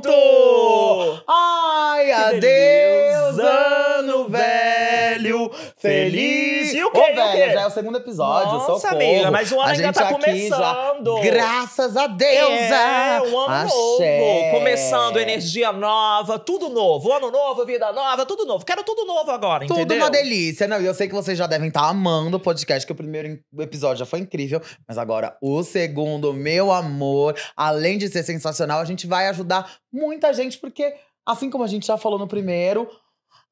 pronto! Ai, adeus, ano velho, feliz! é o segundo episódio, Nossa, socorro. amiga, mas o ano a ainda tá começando. Já, graças a Deus! É, né? um ano Axé. novo. Começando, energia nova, tudo novo. Ano novo, vida nova, tudo novo. Quero tudo novo agora, entendeu? Tudo uma delícia. Não, e eu sei que vocês já devem estar tá amando o podcast, que o primeiro episódio já foi incrível. Mas agora, o segundo, meu amor, além de ser sensacional, a gente vai ajudar muita gente, porque assim como a gente já falou no primeiro…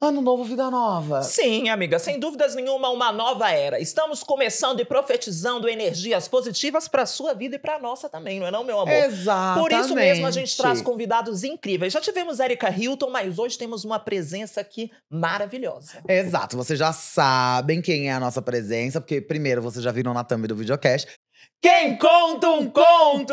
Ano novo, vida nova. Sim, amiga, sem dúvidas nenhuma, uma nova era. Estamos começando e profetizando energias positivas para sua vida e para nossa também, não é não, meu amor? Exatamente. Por isso mesmo a gente traz convidados incríveis. Já tivemos Erika Hilton, mas hoje temos uma presença aqui maravilhosa. Exato, vocês já sabem quem é a nossa presença, porque primeiro vocês já viram na thumb do videocast quem conta um conto?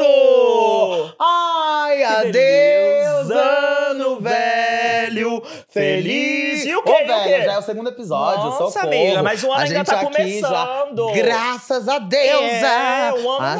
Ai, adeus, ano velho, feliz. E o quê? Ô, velho, o quê? já é o segundo episódio, Nossa, socorro. amiga, mas o ano a ainda gente tá começando. Já, graças a Deus! É. é, um ano Axé.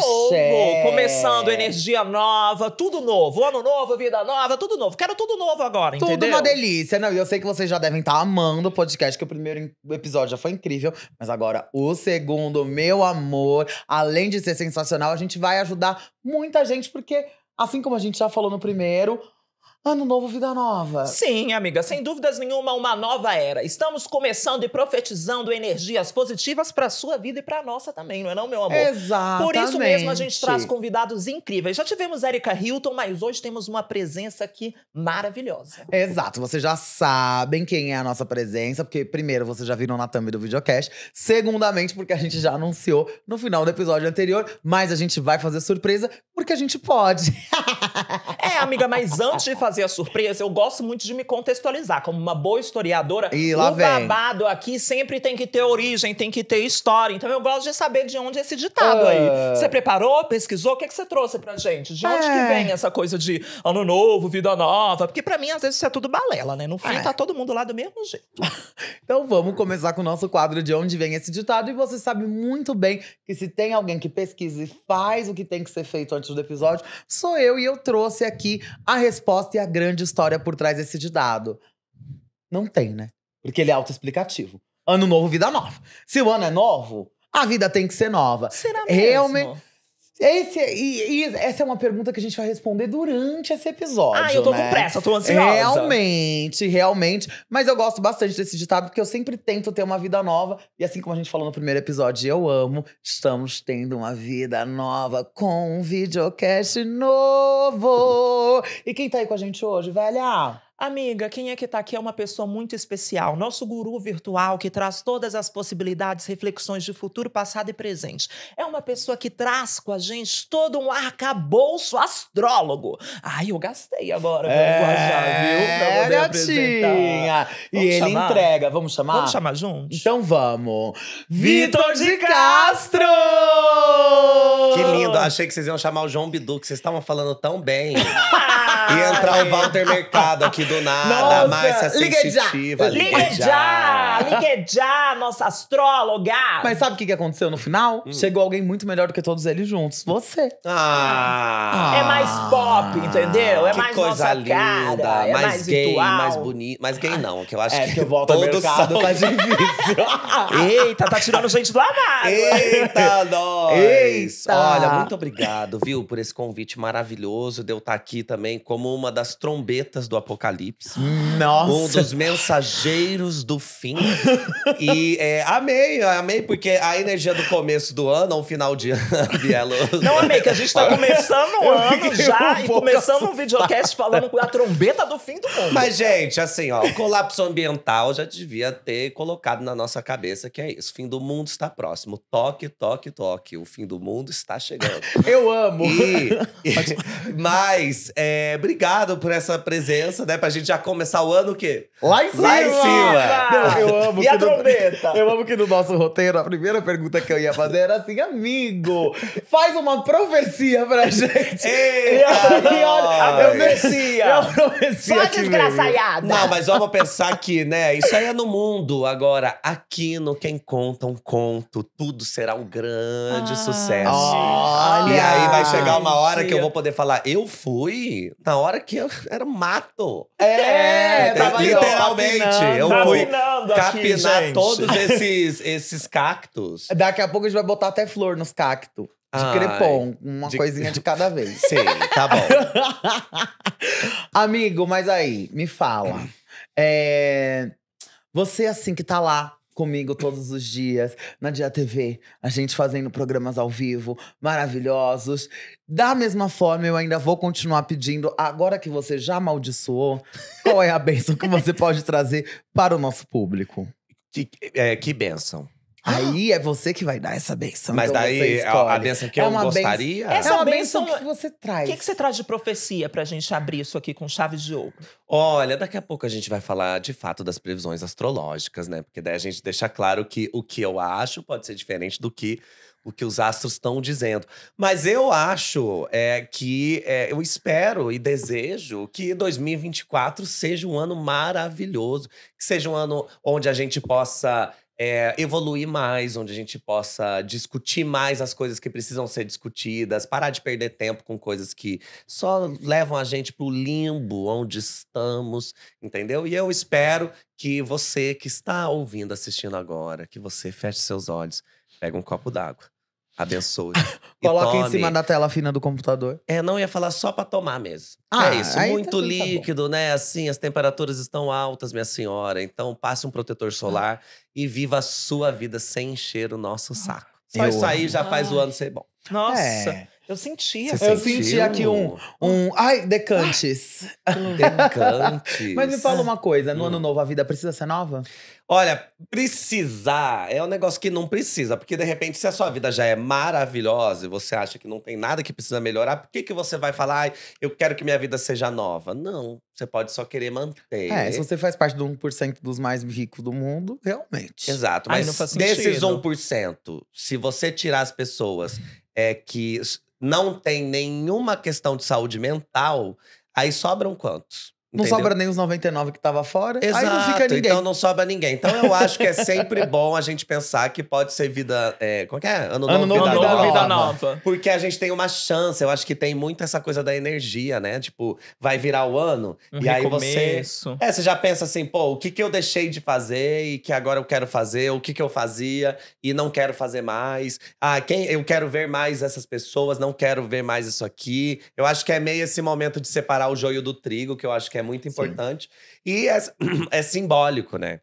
novo. Começando, energia nova, tudo novo. Ano novo, vida nova, tudo novo. Quero tudo novo agora, tudo entendeu? Tudo uma delícia. Não, e eu sei que vocês já devem estar tá amando o podcast, que o primeiro episódio já foi incrível. Mas agora, o segundo, meu amor, além de ser sensacional. A gente vai ajudar muita gente, porque, assim como a gente já falou no primeiro, Ano novo, vida nova. Sim, amiga, sem dúvidas nenhuma, uma nova era. Estamos começando e profetizando energias positivas para sua vida e para nossa também, não é não, meu amor? Exatamente. Por isso mesmo a gente traz convidados incríveis. Já tivemos Erika Hilton, mas hoje temos uma presença aqui maravilhosa. Exato, vocês já sabem quem é a nossa presença, porque primeiro vocês já viram na thumb do videocast, segundamente porque a gente já anunciou no final do episódio anterior, mas a gente vai fazer surpresa porque a gente pode. é, amiga, mas antes de fazer fazer a surpresa, eu gosto muito de me contextualizar como uma boa historiadora. E lá o vem. babado aqui sempre tem que ter origem, tem que ter história. Então eu gosto de saber de onde é esse ditado uh... aí. Ah. Você preparou, pesquisou? O que, é que você trouxe pra gente? De onde é. que vem essa coisa de ano novo, vida nova? Porque para mim, às vezes, isso é tudo balela, né? No fim, é. tá todo mundo lá do mesmo jeito. então vamos começar com o nosso quadro de onde vem esse ditado. E você sabe muito bem que se tem alguém que pesquisa e faz o que tem que ser feito antes do episódio, sou eu e eu trouxe aqui a resposta e a grande história por trás desse dado? Não tem, né? Porque ele é autoexplicativo. Ano novo, vida nova. Se o ano é novo, a vida tem que ser nova. Será mesmo? Realmente. Esse, e, e essa é uma pergunta que a gente vai responder durante esse episódio. Ah, eu tô né? com pressa, tô ansiosa. Realmente, realmente. Mas eu gosto bastante desse ditado, porque eu sempre tento ter uma vida nova. E assim como a gente falou no primeiro episódio, eu amo, estamos tendo uma vida nova com um videocast novo. E quem tá aí com a gente hoje, velha? Amiga, quem é que está aqui é uma pessoa muito especial, nosso guru virtual que traz todas as possibilidades, reflexões de futuro, passado e presente. É uma pessoa que traz com a gente todo um arcabouço astrólogo. Ai, eu gastei agora é, viu? Pra gatinha. E ele chamar? entrega, vamos chamar? Vamos chamar juntos? Então vamos. Vitor de Castro! Que lindo, achei que vocês iam chamar o João Bidu, que vocês estavam falando tão bem. e entrar o Walter Mercado aqui do nada, Nossa, mais sensitiva. Ligue já! Ligue já! Ligue já, nossa astróloga! Mas sabe o que, que aconteceu no final? Hum. Chegou alguém muito melhor do que todos eles juntos. Você. Ah! É mais pop, entendeu? É que mais coisa linda, cara, é mais, gay, ritual. mais bonito. Mais gay não, que eu acho é, que, que eu volto todo ao mercado tá difícil. Eita, tá tirando gente do armário Eita, nós! Eita. Olha, muito obrigado, viu, por esse convite maravilhoso de eu estar aqui também como uma das trombetas do apocalipse. Apocalipse. Nossa. Um dos mensageiros do fim. e é, amei, amei, porque a energia do começo do ano, um final de ano, Bielo. Não, amei, que a gente tá começando o ano já um e começando um videocast falando com a trombeta do fim do mundo. Mas, gente, assim, ó, o colapso ambiental já devia ter colocado na nossa cabeça que é isso. O fim do mundo está próximo. Toque, toque, toque. O fim do mundo está chegando. Eu amo. E, mas, é, obrigado por essa presença, né? Pra gente já começar o ano o quê? Lá em cima! Lá em cima! Não, eu amo e a trombeta? No, eu amo que no nosso roteiro, a primeira pergunta que eu ia fazer era assim, amigo, faz uma profecia pra gente. Eita, e olha, a profecia! É a Só Não, mas vamos pensar que, né, isso aí é no mundo. Agora, aqui no Quem Conta um Conto, tudo será um grande ah, sucesso. Olha. Ah. E aí vai chegar uma hora que eu vou poder falar, eu fui na hora que eu era mato. É, é, é tava literalmente. eu fui capinar aqui, todos esses, esses cactos. Daqui a pouco a gente vai botar até flor nos cactos. De Ai, crepom, uma de... coisinha de cada vez. Sim, tá bom. Amigo, mas aí, me fala. É... Você, assim, que tá lá comigo todos os dias na Dia TV, a gente fazendo programas ao vivo maravilhosos. Da mesma forma, eu ainda vou continuar pedindo, agora que você já amaldiçoou, qual é a bênção que você pode trazer para o nosso público? Que, é, que bênção Aí é você que vai dar essa benção. Mas daí a, a benção que é eu gostaria. Benção, essa é uma benção, benção que você traz. O que, que, você traz de profecia pra gente abrir isso aqui com chaves de ouro? Olha, daqui a pouco a gente vai falar de fato das previsões astrológicas, né? Porque daí a gente deixa claro que o que eu acho pode ser diferente do que o que os astros estão dizendo. Mas eu acho é, que é, eu espero e desejo que 2024 seja um ano maravilhoso, que seja um ano onde a gente possa é, evoluir mais, onde a gente possa discutir mais as coisas que precisam ser discutidas, parar de perder tempo com coisas que só levam a gente pro limbo onde estamos, entendeu? E eu espero que você que está ouvindo, assistindo agora, que você feche seus olhos, pegue um copo d'água Abençoe. Coloca em cima da tela fina do computador. É, não ia falar só para tomar mesmo. Ah, é isso, muito tá, tá líquido, bom. né? Assim, as temperaturas estão altas, minha senhora. Então, passe um protetor ah. solar ah. e viva a sua vida sem encher o nosso ah, saco. Só isso aí já faz o ano ser bom. Nossa. É. Eu sentia. eu sentia aqui um, um. Ai, decantes. Ah, decantes. Mas me fala uma coisa: no hum. ano novo a vida precisa ser nova? Olha, precisar é um negócio que não precisa, porque de repente, se a sua vida já é maravilhosa e você acha que não tem nada que precisa melhorar, por que, que você vai falar, eu quero que minha vida seja nova? Não, você pode só querer manter. É, se você faz parte do 1% dos mais ricos do mundo, realmente. Exato, mas Ai, desses 1%, se você tirar as pessoas é, que não tem nenhuma questão de saúde mental, aí sobram quantos? Não sobra nem os 99 que tava fora, Exato, aí não fica ninguém. Então não sobra ninguém. Então eu acho que é sempre bom a gente pensar que pode ser vida. É, como é que é? Ano novo, ano novo, vida, novo, nova. vida nova. Porque a gente tem uma chance. Eu acho que tem muito essa coisa da energia, né? Tipo, vai virar o ano. Um e recomeço. aí você. É, você já pensa assim, pô, o que, que eu deixei de fazer e que agora eu quero fazer, o que, que eu fazia e não quero fazer mais. Ah, quem eu quero ver mais essas pessoas, não quero ver mais isso aqui. Eu acho que é meio esse momento de separar o joio do trigo, que eu acho que é é muito importante. Sim. E é, é simbólico, né?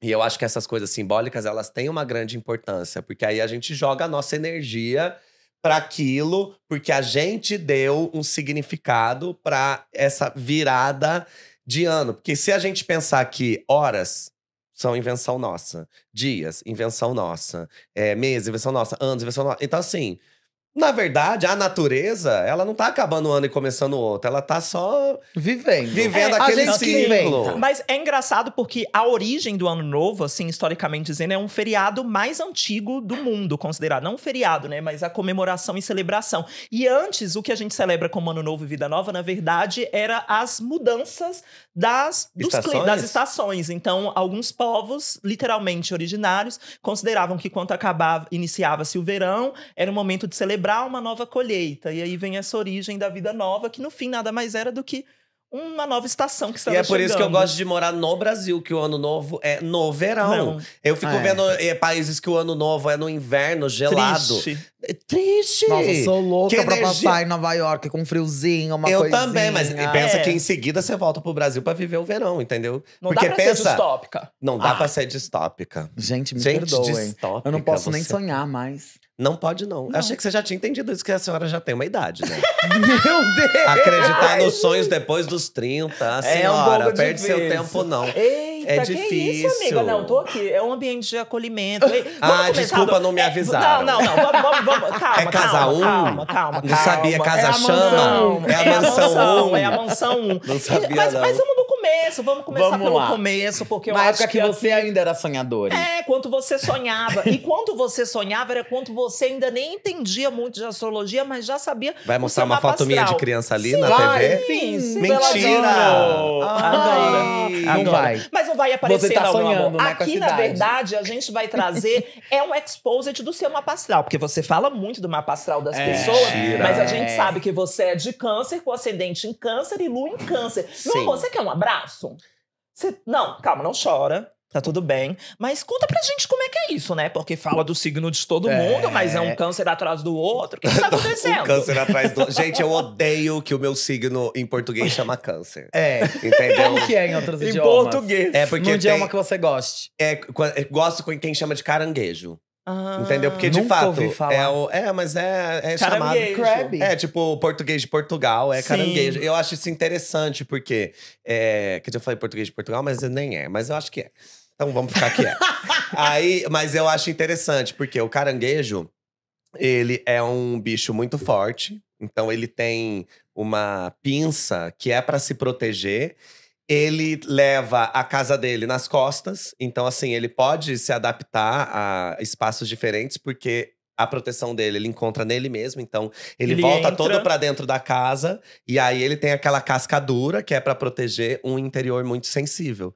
E eu acho que essas coisas simbólicas, elas têm uma grande importância, porque aí a gente joga a nossa energia para aquilo, porque a gente deu um significado para essa virada de ano. Porque se a gente pensar que horas são invenção nossa, dias, invenção nossa, é, meses, invenção nossa, anos, invenção nossa. Então, assim, na verdade, a natureza, ela não tá acabando um ano e começando outro. Ela tá só vivendo. Vivendo é, aquele ciclo. Mas é engraçado porque a origem do ano novo, assim, historicamente dizendo, é um feriado mais antigo do mundo, considerado. Não um feriado, né? Mas a comemoração e celebração. E antes, o que a gente celebra como ano novo e vida nova, na verdade, era as mudanças das, estações? das estações. Então, alguns povos, literalmente originários, consideravam que quando acabava, iniciava-se o verão, era um momento de celebrar celebrar uma nova colheita. E aí vem essa origem da vida nova, que no fim nada mais era do que uma nova estação que estava E é por isso que eu gosto de morar no Brasil, que o ano novo é no verão. Não. Eu fico ah, é. vendo é, países que o ano novo é no inverno, gelado. Triste. É triste. Nossa, sou louca que pra energia. passar em Nova York com um friozinho, uma eu coisinha. Eu também, mas ah, pensa é. que em seguida você volta pro Brasil para viver o verão, entendeu? Não Porque dá pra pensa, ser distópica. Não dá ah. pra ser distópica. Gente, me Gente, perdoem. Eu não posso você. nem sonhar mais. Não pode, não. não. Achei que você já tinha entendido isso, que a senhora já tem uma idade, né? Meu Deus! Acreditar nos sonhos depois dos 30, a é senhora, um perde difícil. seu tempo, não. Eita, é difícil. Isso, amiga? Não, tô aqui. É um ambiente de acolhimento. Ei, ah, desculpa do... não me é, avisar. não, não, não. Vamos, vamos, vamos. Calma, é casa 1? Um? Calma, calma, calma, Não sabia, casa é chama? É, é a mansão 1. É a mansão 1. Um. É Um. Não sabia, mas, não. Mas vamos começo, vamos começar vamos pelo lá. começo, porque eu Na acho época que, que você assim ainda era sonhadora. É, quanto você sonhava. e quanto você sonhava era quanto você ainda nem entendia muito de astrologia, mas já sabia. Vai mostrar uma foto minha de criança ali sim, na TV? TV? Sim, sim. Mentira! Ai, não vai. Mas não vai aparecer, você tá não, sonhando, né, Aqui, na verdade, a gente vai trazer é um exposit do seu mapa astral, porque você fala muito do mapa astral das é, pessoas, tira. mas a gente é. sabe que você é de câncer, com ascendente em câncer e lua em câncer. Sim. Lu, você quer um abraço? abraço. Cê... Não, calma, não chora. Tá tudo bem. Mas conta pra gente como é que é isso, né? Porque fala do signo de todo é... mundo, mas é um câncer atrás do outro. O que, que tá acontecendo? um câncer atrás do Gente, eu odeio que o meu signo em português chama câncer. É. Entendeu? Como que é em outros em idiomas? Em português. É porque. Num idioma tem... É que você goste. É, gosto com quem chama de caranguejo. Ah, Entendeu? Porque de fato. É, o, é, mas é, é chamado. Crab. É, tipo, português de Portugal, é Sim. caranguejo. Eu acho isso interessante, porque. É, quer dizer, eu falei português de Portugal, mas nem é, mas eu acho que é. Então vamos ficar aqui. É. Aí, mas eu acho interessante, porque o caranguejo, ele é um bicho muito forte. Então ele tem uma pinça que é para se proteger ele leva a casa dele nas costas, então assim, ele pode se adaptar a espaços diferentes porque a proteção dele ele encontra nele mesmo, então ele, ele volta entra... todo para dentro da casa e aí ele tem aquela casca dura que é para proteger um interior muito sensível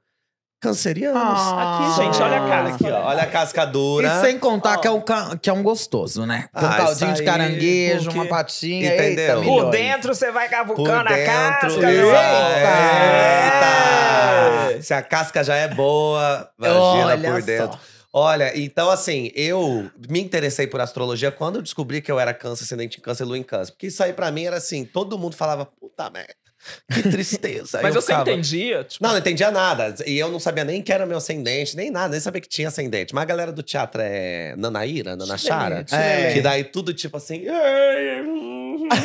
cancerianos. Ah. aqui, gente, olha a ah. casca. Aqui, ó, olha a cascadura. E sem contar oh. que, é um, que é um gostoso, né? Com ah, um caldinho de caranguejo, porque... uma patinha. Entendeu? Eita, Por dentro você vai cavucando a casca. Eita. Eita. eita! Se a casca já é boa, imagina por dentro. Só. Olha, então assim, eu me interessei por astrologia quando eu descobri que eu era câncer, ascendente em câncer, lua em câncer. Porque isso aí pra mim era assim, todo mundo falava, puta merda. Que tristeza. Mas eu você ficava... entendia? Tipo... Não, não entendia nada. E eu não sabia nem que era meu ascendente, nem nada, nem sabia que tinha ascendente. Mas a galera do teatro é Nanaíra, Nanachara, né? é. que daí tudo tipo assim. Hum".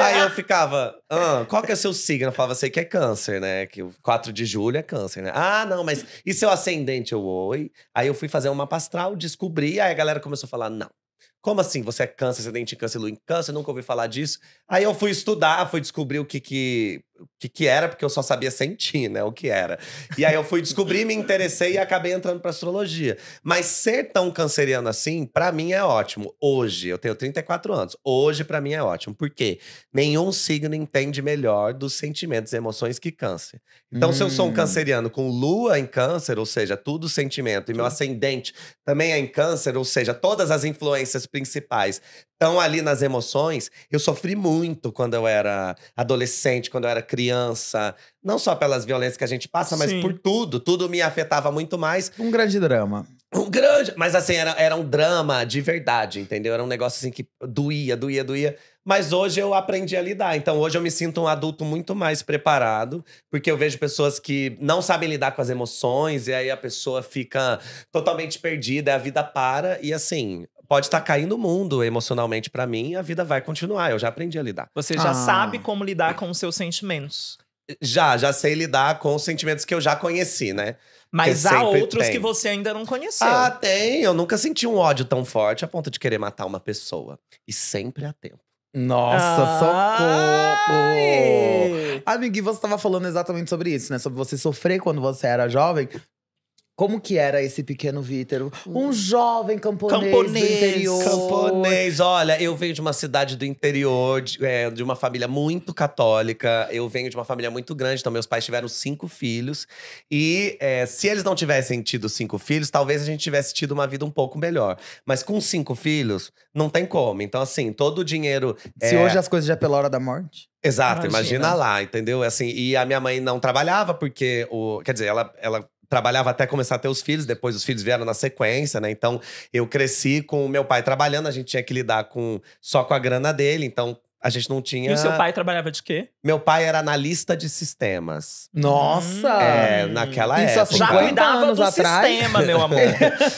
Aí eu ficava, ah, qual que é o seu signo? Eu falava, sei que é câncer, né? Que o 4 de julho é câncer, né? Ah, não, mas e seu ascendente? Eu, oi. Aí eu fui fazer uma pastral descobri, aí a galera começou a falar, não, como assim você é câncer, você tem câncer, lua em câncer? Nunca ouvi falar disso. Aí eu fui estudar, fui descobrir o que, que o que, que era, porque eu só sabia sentir, né? O que era. E aí eu fui descobrir, me interessei e acabei entrando para astrologia. Mas ser tão canceriano assim, para mim é ótimo. Hoje, eu tenho 34 anos. Hoje, para mim, é ótimo. Porque nenhum signo entende melhor dos sentimentos e emoções que câncer. Então, hum. se eu sou um hum. canceriano com lua em câncer, ou seja, tudo sentimento, e meu hum. ascendente também é em câncer, ou seja, todas as influências principais então, ali nas emoções, eu sofri muito quando eu era adolescente, quando eu era criança. Não só pelas violências que a gente passa, mas Sim. por tudo. Tudo me afetava muito mais. Um grande drama. Um grande. Mas assim, era, era um drama de verdade, entendeu? Era um negócio assim que doía, doía, doía. Mas hoje eu aprendi a lidar. Então hoje eu me sinto um adulto muito mais preparado, porque eu vejo pessoas que não sabem lidar com as emoções, e aí a pessoa fica totalmente perdida, a vida para. E assim, pode estar tá caindo o mundo emocionalmente para mim, a vida vai continuar. Eu já aprendi a lidar. Você já ah. sabe como lidar com os seus sentimentos. Já, já sei lidar com os sentimentos que eu já conheci, né? Mas há outros tem. que você ainda não conheceu. Ah, tem. Eu nunca senti um ódio tão forte a ponto de querer matar uma pessoa. E sempre há tempo. Nossa, socorro! Amigui, você estava falando exatamente sobre isso, né? Sobre você sofrer quando você era jovem, como que era esse pequeno Vítor? Hum. Um jovem camponês, camponês do interior. Camponês, olha, eu venho de uma cidade do interior, de, é, de, uma família muito católica. Eu venho de uma família muito grande, então meus pais tiveram cinco filhos. E é, se eles não tivessem tido cinco filhos, talvez a gente tivesse tido uma vida um pouco melhor. Mas com cinco filhos, não tem como. Então, assim, todo o dinheiro. Se é... hoje as coisas já é pela hora da morte. Exato, imagina. imagina. lá, entendeu? Assim, e a minha mãe não trabalhava porque o, quer dizer, ela, ela trabalhava até começar a ter os filhos, depois os filhos vieram na sequência, né? Então eu cresci com o meu pai trabalhando, a gente tinha que lidar com só com a grana dele, então a gente não tinha. E o seu pai trabalhava de quê? Meu pai era analista de sistemas. Nossa! Hum. É, naquela isso época. Já cuidava anos do atrás. sistema, meu amor. É.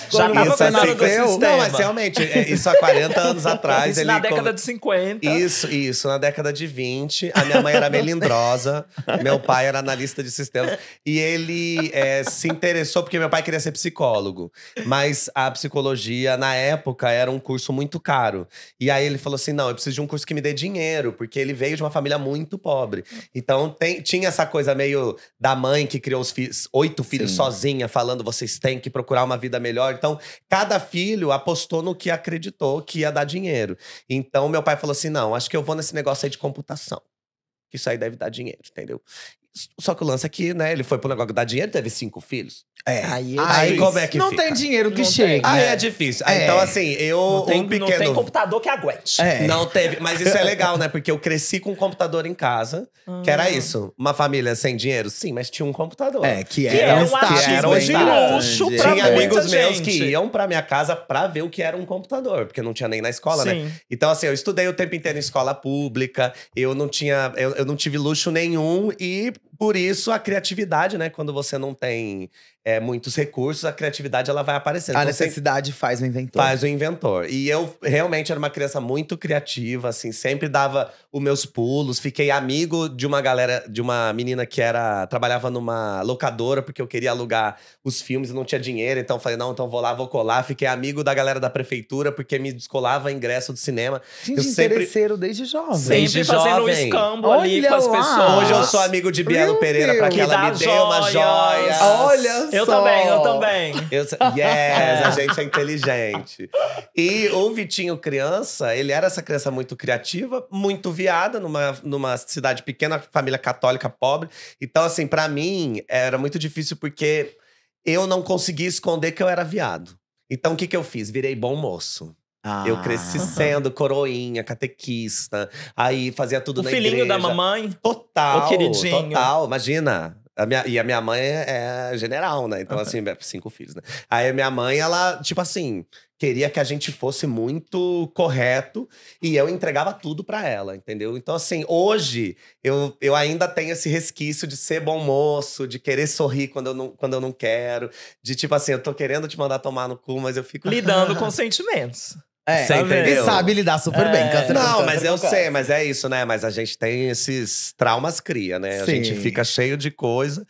Já estava cuidando é do sistema. Não, mas realmente, é, isso há 40 anos atrás. Isso ele na década com... de 50. Isso, isso, na década de 20. A minha mãe era melindrosa, meu pai era analista de sistemas. E ele é, se interessou, porque meu pai queria ser psicólogo. Mas a psicologia, na época, era um curso muito caro. E aí ele falou assim: não, eu preciso de um curso que me dê dinheiro dinheiro, porque ele veio de uma família muito pobre. Hum. Então tem, tinha essa coisa meio da mãe que criou os filhos, oito filhos Sim. sozinha, falando vocês têm que procurar uma vida melhor. Então cada filho apostou no que acreditou que ia dar dinheiro. Então meu pai falou assim: não, acho que eu vou nesse negócio aí de computação que isso aí deve dar dinheiro, entendeu? Só que o lance é que, né, ele foi pro negócio dar dinheiro, teve cinco filhos. É. Aí, é aí como é que não fica? tem dinheiro que não chega. Aí né? é difícil. É. Então, assim, eu. Não tem, um pequeno... não tem computador que aguente. É. Não teve. Mas isso é legal, né? Porque eu cresci com um computador em casa, que era ah. isso. Uma família sem dinheiro, sim, mas tinha um computador. É, que, era, um artista de luxo pra Tinha amigos gente. meus que iam pra minha casa pra ver o que era um computador, porque não tinha nem na escola, né? sim. né? Então, assim, eu estudei o tempo inteiro em escola pública, eu não tinha. Eu, eu não tive luxo nenhum e por isso a criatividade, né? Quando você não tem é, muitos recursos, a criatividade ela vai aparecendo. A então, necessidade sempre... faz o inventor. Faz o inventor. E eu realmente era uma criança muito criativa, assim, sempre dava os meus pulos. Fiquei amigo de uma galera, de uma menina que era trabalhava numa locadora porque eu queria alugar os filmes e não tinha dinheiro, então falei não, então vou lá, vou colar. Fiquei amigo da galera da prefeitura porque me descolava ingresso do cinema. Gente, eu sempre desde jovem. Sempre desde fazendo jovem. um escambo Olha ali com as lá. pessoas. Hoje eu sou amigo de Bielo Meu Pereira para que, ela me dê uma joia. Olha eu também, eu também. Eu, yes, a gente é inteligente. E o Vitinho criança, ele era essa criança muito criativa, muito viada, numa, numa cidade pequena, família católica pobre. Então, assim, para mim, era muito difícil porque eu não conseguia esconder que eu era viado. Então, o que, que eu fiz? Virei bom moço. Ah. Eu cresci sendo coroinha, catequista, aí fazia tudo o na igreja. O filhinho da mamãe? Total, o queridinho. total. Imagina, a minha, e a minha mãe é, é general, né? Então, uhum. assim, é cinco filhos, né? Aí a minha mãe, ela, tipo assim, queria que a gente fosse muito correto e eu entregava tudo para ela, entendeu? Então, assim, hoje eu, eu ainda tenho esse resquício de ser bom moço, de querer sorrir quando eu não, quando eu não quero, de tipo assim, eu tô querendo te mandar tomar no cu, mas eu fico. Lidando com sentimentos. É, Sempre tá ele sabe lidar super é. bem. Câncer não, mas eu sei, mas é isso, né? Mas a gente tem esses traumas cria, né? Sim. A gente fica cheio de coisa.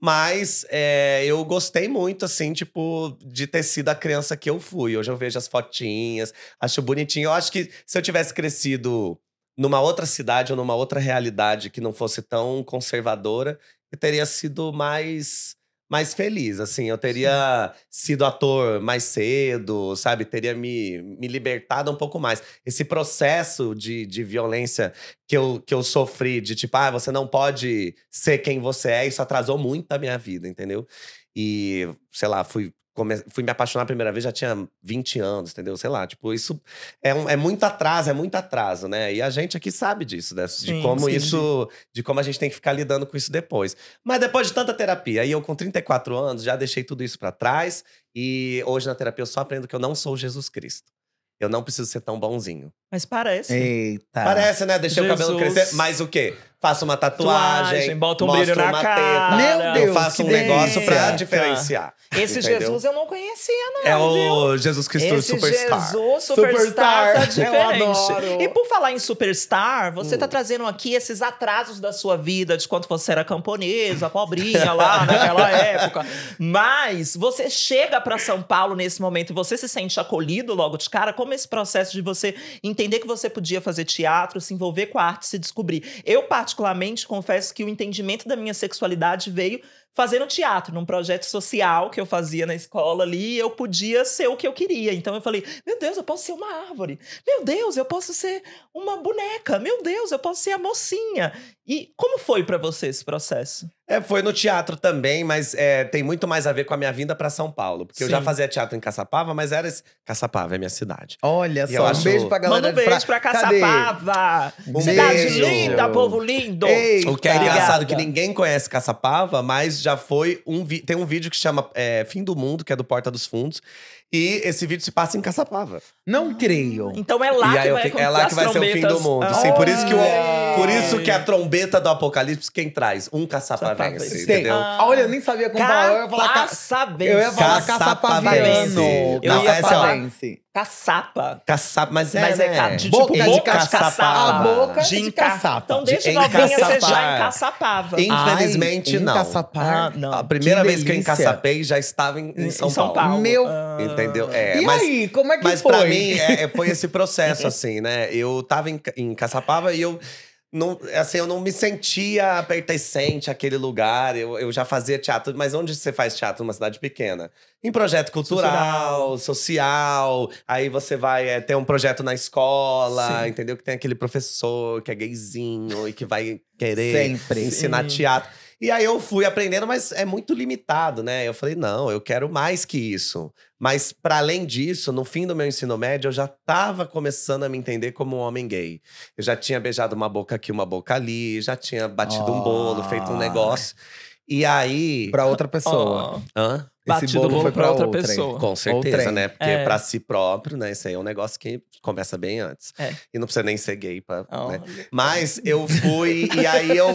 Mas é, eu gostei muito, assim, tipo, de ter sido a criança que eu fui. Hoje eu vejo as fotinhas, acho bonitinho. Eu acho que se eu tivesse crescido numa outra cidade ou numa outra realidade que não fosse tão conservadora, eu teria sido mais mais feliz, assim. Eu teria Sim. sido ator mais cedo, sabe? Teria me, me libertado um pouco mais. Esse processo de, de violência que eu, que eu sofri, de tipo, ah, você não pode ser quem você é, isso atrasou muito a minha vida, entendeu? E, sei lá, fui Come... Fui me apaixonar a primeira vez, já tinha 20 anos, entendeu? Sei lá, tipo, isso é, um, é muito atraso, é muito atraso, né? E a gente aqui sabe disso, né? Sim, de como sim, isso. De como a gente tem que ficar lidando com isso depois. Mas depois de tanta terapia, e eu com 34 anos, já deixei tudo isso para trás. E hoje na terapia eu só aprendo que eu não sou Jesus Cristo. Eu não preciso ser tão bonzinho. Mas parece. Né? Eita. Parece, né? Deixei Jesus. o cabelo crescer. Mas o quê? faço uma tatuagem, tatuagem bota um brilho na cara. Teta, Meu Deus, faço um delícia. negócio pra diferenciar. Esse entendeu? Jesus eu não conhecia, não. É o Jesus Cristo Esse Superstar. Jesus Superstar, superstar. tá diferente. E por falar em Superstar, você tá hum. tá trazendo aqui esses atrasos da sua vida, de quando você era camponesa, pobrinha lá naquela época. Mas você chega para São Paulo nesse momento e você se sente acolhido logo de cara. Como esse processo de você entender que você podia fazer teatro, se envolver com a arte, se descobrir? Eu, parti particularmente, confesso que o entendimento da minha sexualidade veio fazendo teatro, num projeto social que eu fazia na escola ali, eu podia ser o que eu queria. Então eu falei: meu Deus, eu posso ser uma árvore. Meu Deus, eu posso ser uma boneca. Meu Deus, eu posso ser a mocinha. E como foi para você esse processo? É, foi no teatro também, mas é, tem muito mais a ver com a minha vinda para São Paulo. Porque Sim. eu já fazia teatro em Caçapava, mas era. Esse... Caçapava é minha cidade. Olha e só, um beijo pra galera. Manda um beijo pra, pra Caçapava! Um cidade beijo. linda, povo lindo! Eita. O que é engraçado é que ninguém conhece Caçapava, mas já foi um Tem um vídeo que chama é, Fim do Mundo, que é do Porta dos Fundos, e esse vídeo se passa em Caçapava. Não creio. Então é lá, que vai, é lá que vai ser o fim do mundo. sim, por isso que o, por isso que a trombeta do apocalipse quem traz um caçapavense, entendeu? Ah. Olha, eu nem sabia como falar. Eu ia falar caçapavense. Eu ia falar Não, ia é assim, Caçapa. Caçapa, mas é. Mas é né? de, boca tipo, boca de caçapa. A boca de, de caçapa. Então desde de novinha ser já encaçapava. Infelizmente, Ai, não. Ah, não. A primeira que vez delícia. que eu encaçapei já estava em, em São, em São Paulo. Paulo. Meu ah. Entendeu? Ah. É, e mas, aí, como é que mas foi? Mas pra mim, é, é, foi esse processo, assim, né? Eu tava em, em Caçapava e eu não, assim, eu não me sentia pertencente àquele lugar. Eu, eu já fazia teatro, mas onde você faz teatro numa cidade pequena? Em projeto cultural, social. social aí você vai é, ter um projeto na escola, Sim. entendeu? Que tem aquele professor que é gayzinho e que vai querer Sempre. ensinar Sim. teatro. E aí eu fui aprendendo, mas é muito limitado, né? Eu falei, não, eu quero mais que isso. Mas para além disso, no fim do meu ensino médio, eu já estava começando a me entender como um homem gay. Eu já tinha beijado uma boca aqui, uma boca ali, já tinha batido oh. um bolo, feito um negócio. E aí. Pra outra pessoa. Oh. Hã? Esse bolo foi para outra, outra, pessoa. Com certeza, né? Porque é. para si próprio, né? Isso aí é um negócio que começa bem antes. É. E não precisa nem ser gay pra. Oh. Né? Mas eu fui, e aí eu,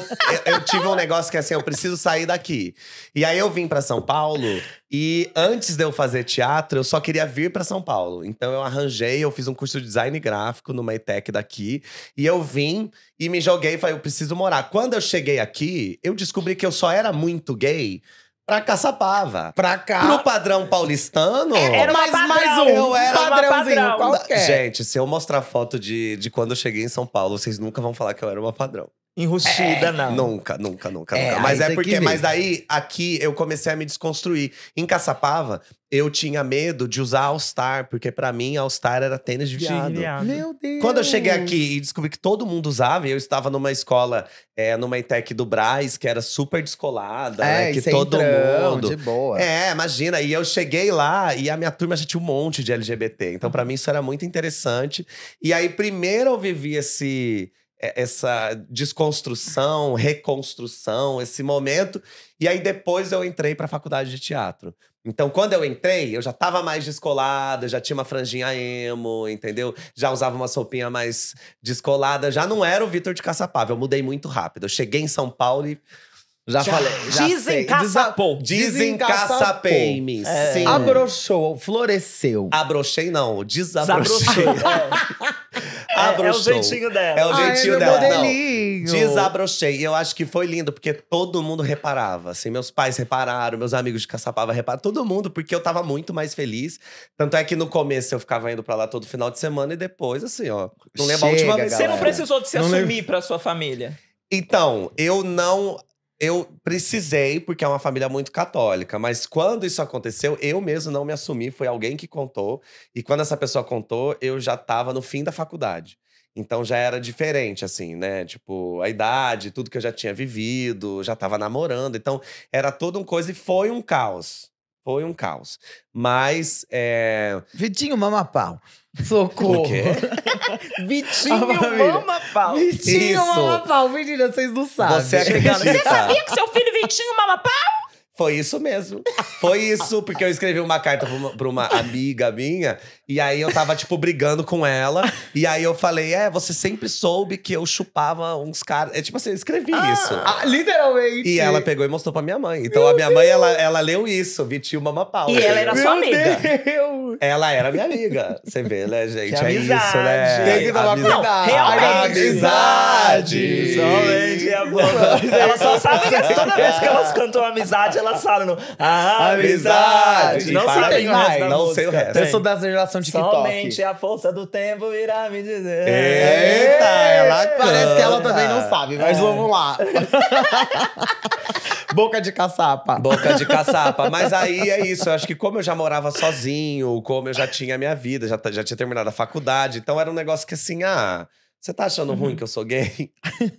eu tive um negócio que é assim, eu preciso sair daqui. E aí eu vim para São Paulo, e antes de eu fazer teatro, eu só queria vir para São Paulo. Então eu arranjei, eu fiz um curso de design gráfico numa ETEC daqui, e eu vim e me joguei e falei, eu preciso morar. Quando eu cheguei aqui, eu descobri que eu só era muito gay Pra Caçapava. Pra cá. Pro padrão paulistano. É, era mais, padrão, mais um. Eu era padrãozinho padrão. qualquer. Gente, se eu mostrar foto de, de quando eu cheguei em São Paulo, vocês nunca vão falar que eu era uma padrão enrustida, é, não. Nunca, nunca, nunca, é, nunca. Mas é porque. Mas daí, aqui, eu comecei a me desconstruir. Em Caçapava, eu tinha medo de usar All-Star, porque para mim, All-Star era tênis de viado. viado. Meu Deus! Quando eu cheguei aqui e descobri que todo mundo usava, eu estava numa escola, é, numa ETEC do Braz, que era super descolada, é, né? Que todo entrão, mundo. De boa. É, imagina. E eu cheguei lá e a minha turma já tinha um monte de LGBT. Então, para mim, isso era muito interessante. E aí, primeiro eu vivi esse é, essa desconstrução, reconstrução, esse momento. E aí depois eu entrei para a faculdade de teatro. Então, quando eu entrei, eu já estava mais descolada, já tinha uma franjinha emo, entendeu? Já usava uma sopinha mais descolada, já não era o Vitor de Caçapava. Eu mudei muito rápido. Eu cheguei em São Paulo e já, já falei. Já Desencaçapou. Desencaçapei-me. É. Sim. Abrochou, floresceu. Abrochei não, desabrochei. é. Abrochou. É, é, o jeitinho dela. É o jeitinho Ai, dela. Modelinho. Não. Desabrochei. E eu acho que foi lindo, porque todo mundo reparava. Assim, meus pais repararam, meus amigos de Caçapava repararam. Todo mundo, porque eu tava muito mais feliz. Tanto é que no começo eu ficava indo pra lá todo final de semana e depois, assim, ó. Não lembro a última vez. Você não precisou de se não assumir lembro. pra sua família? Então, eu não eu precisei, porque é uma família muito católica, mas quando isso aconteceu, eu mesmo não me assumi, foi alguém que contou. E quando essa pessoa contou, eu já estava no fim da faculdade. Então já era diferente, assim, né? Tipo, a idade, tudo que eu já tinha vivido, já estava namorando. Então era toda uma coisa e foi um caos. Foi um caos. Mas. É... Vitinho Mamapau. Socorro. O quê? Vitinho Mamapau. Vitinho Isso. Mamapau. Menina, vocês não é sabem. Você Você sabia que seu filho Vitinho Mamapau? Foi isso mesmo. Foi isso, porque eu escrevi uma carta pra uma, pra uma, amiga minha, e aí eu tava, tipo, brigando com ela. E aí eu falei: É, você sempre soube que eu chupava uns caras. É tipo assim, eu escrevi ah, isso. Ah, literalmente. E ela pegou e mostrou pra minha mãe. Então Meu a minha Deus. mãe, ela, ela leu isso, Vitinho Mama Paula. E ela era sua amiga. Deus. Ela era minha amiga. Você vê, né, gente? Que é amizade. isso, né? Tem que tomar Amiz... cuidado. Não, realmente. Amizade. Somente, Ela só sabe que toda vez que elas cantam amizade, ela sabe no... amizade. Não sei quem mais. Não sei o resto. Eu sou da geração de TikTok. Somente a força do tempo irá me dizer. Eita, é ela Parece que ela também não sabe, mas é. vamos lá. Boca de caçapa. Boca de caçapa. Mas aí é isso. Eu acho que como eu já morava sozinho, como eu já tinha a minha vida, já, já tinha terminado a faculdade, então era um negócio que assim, ah... Você tá achando uhum. ruim que eu sou gay?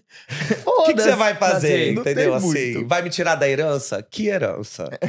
O que, você vai fazer, entendeu? Assim, vai me tirar da herança? Que herança? É.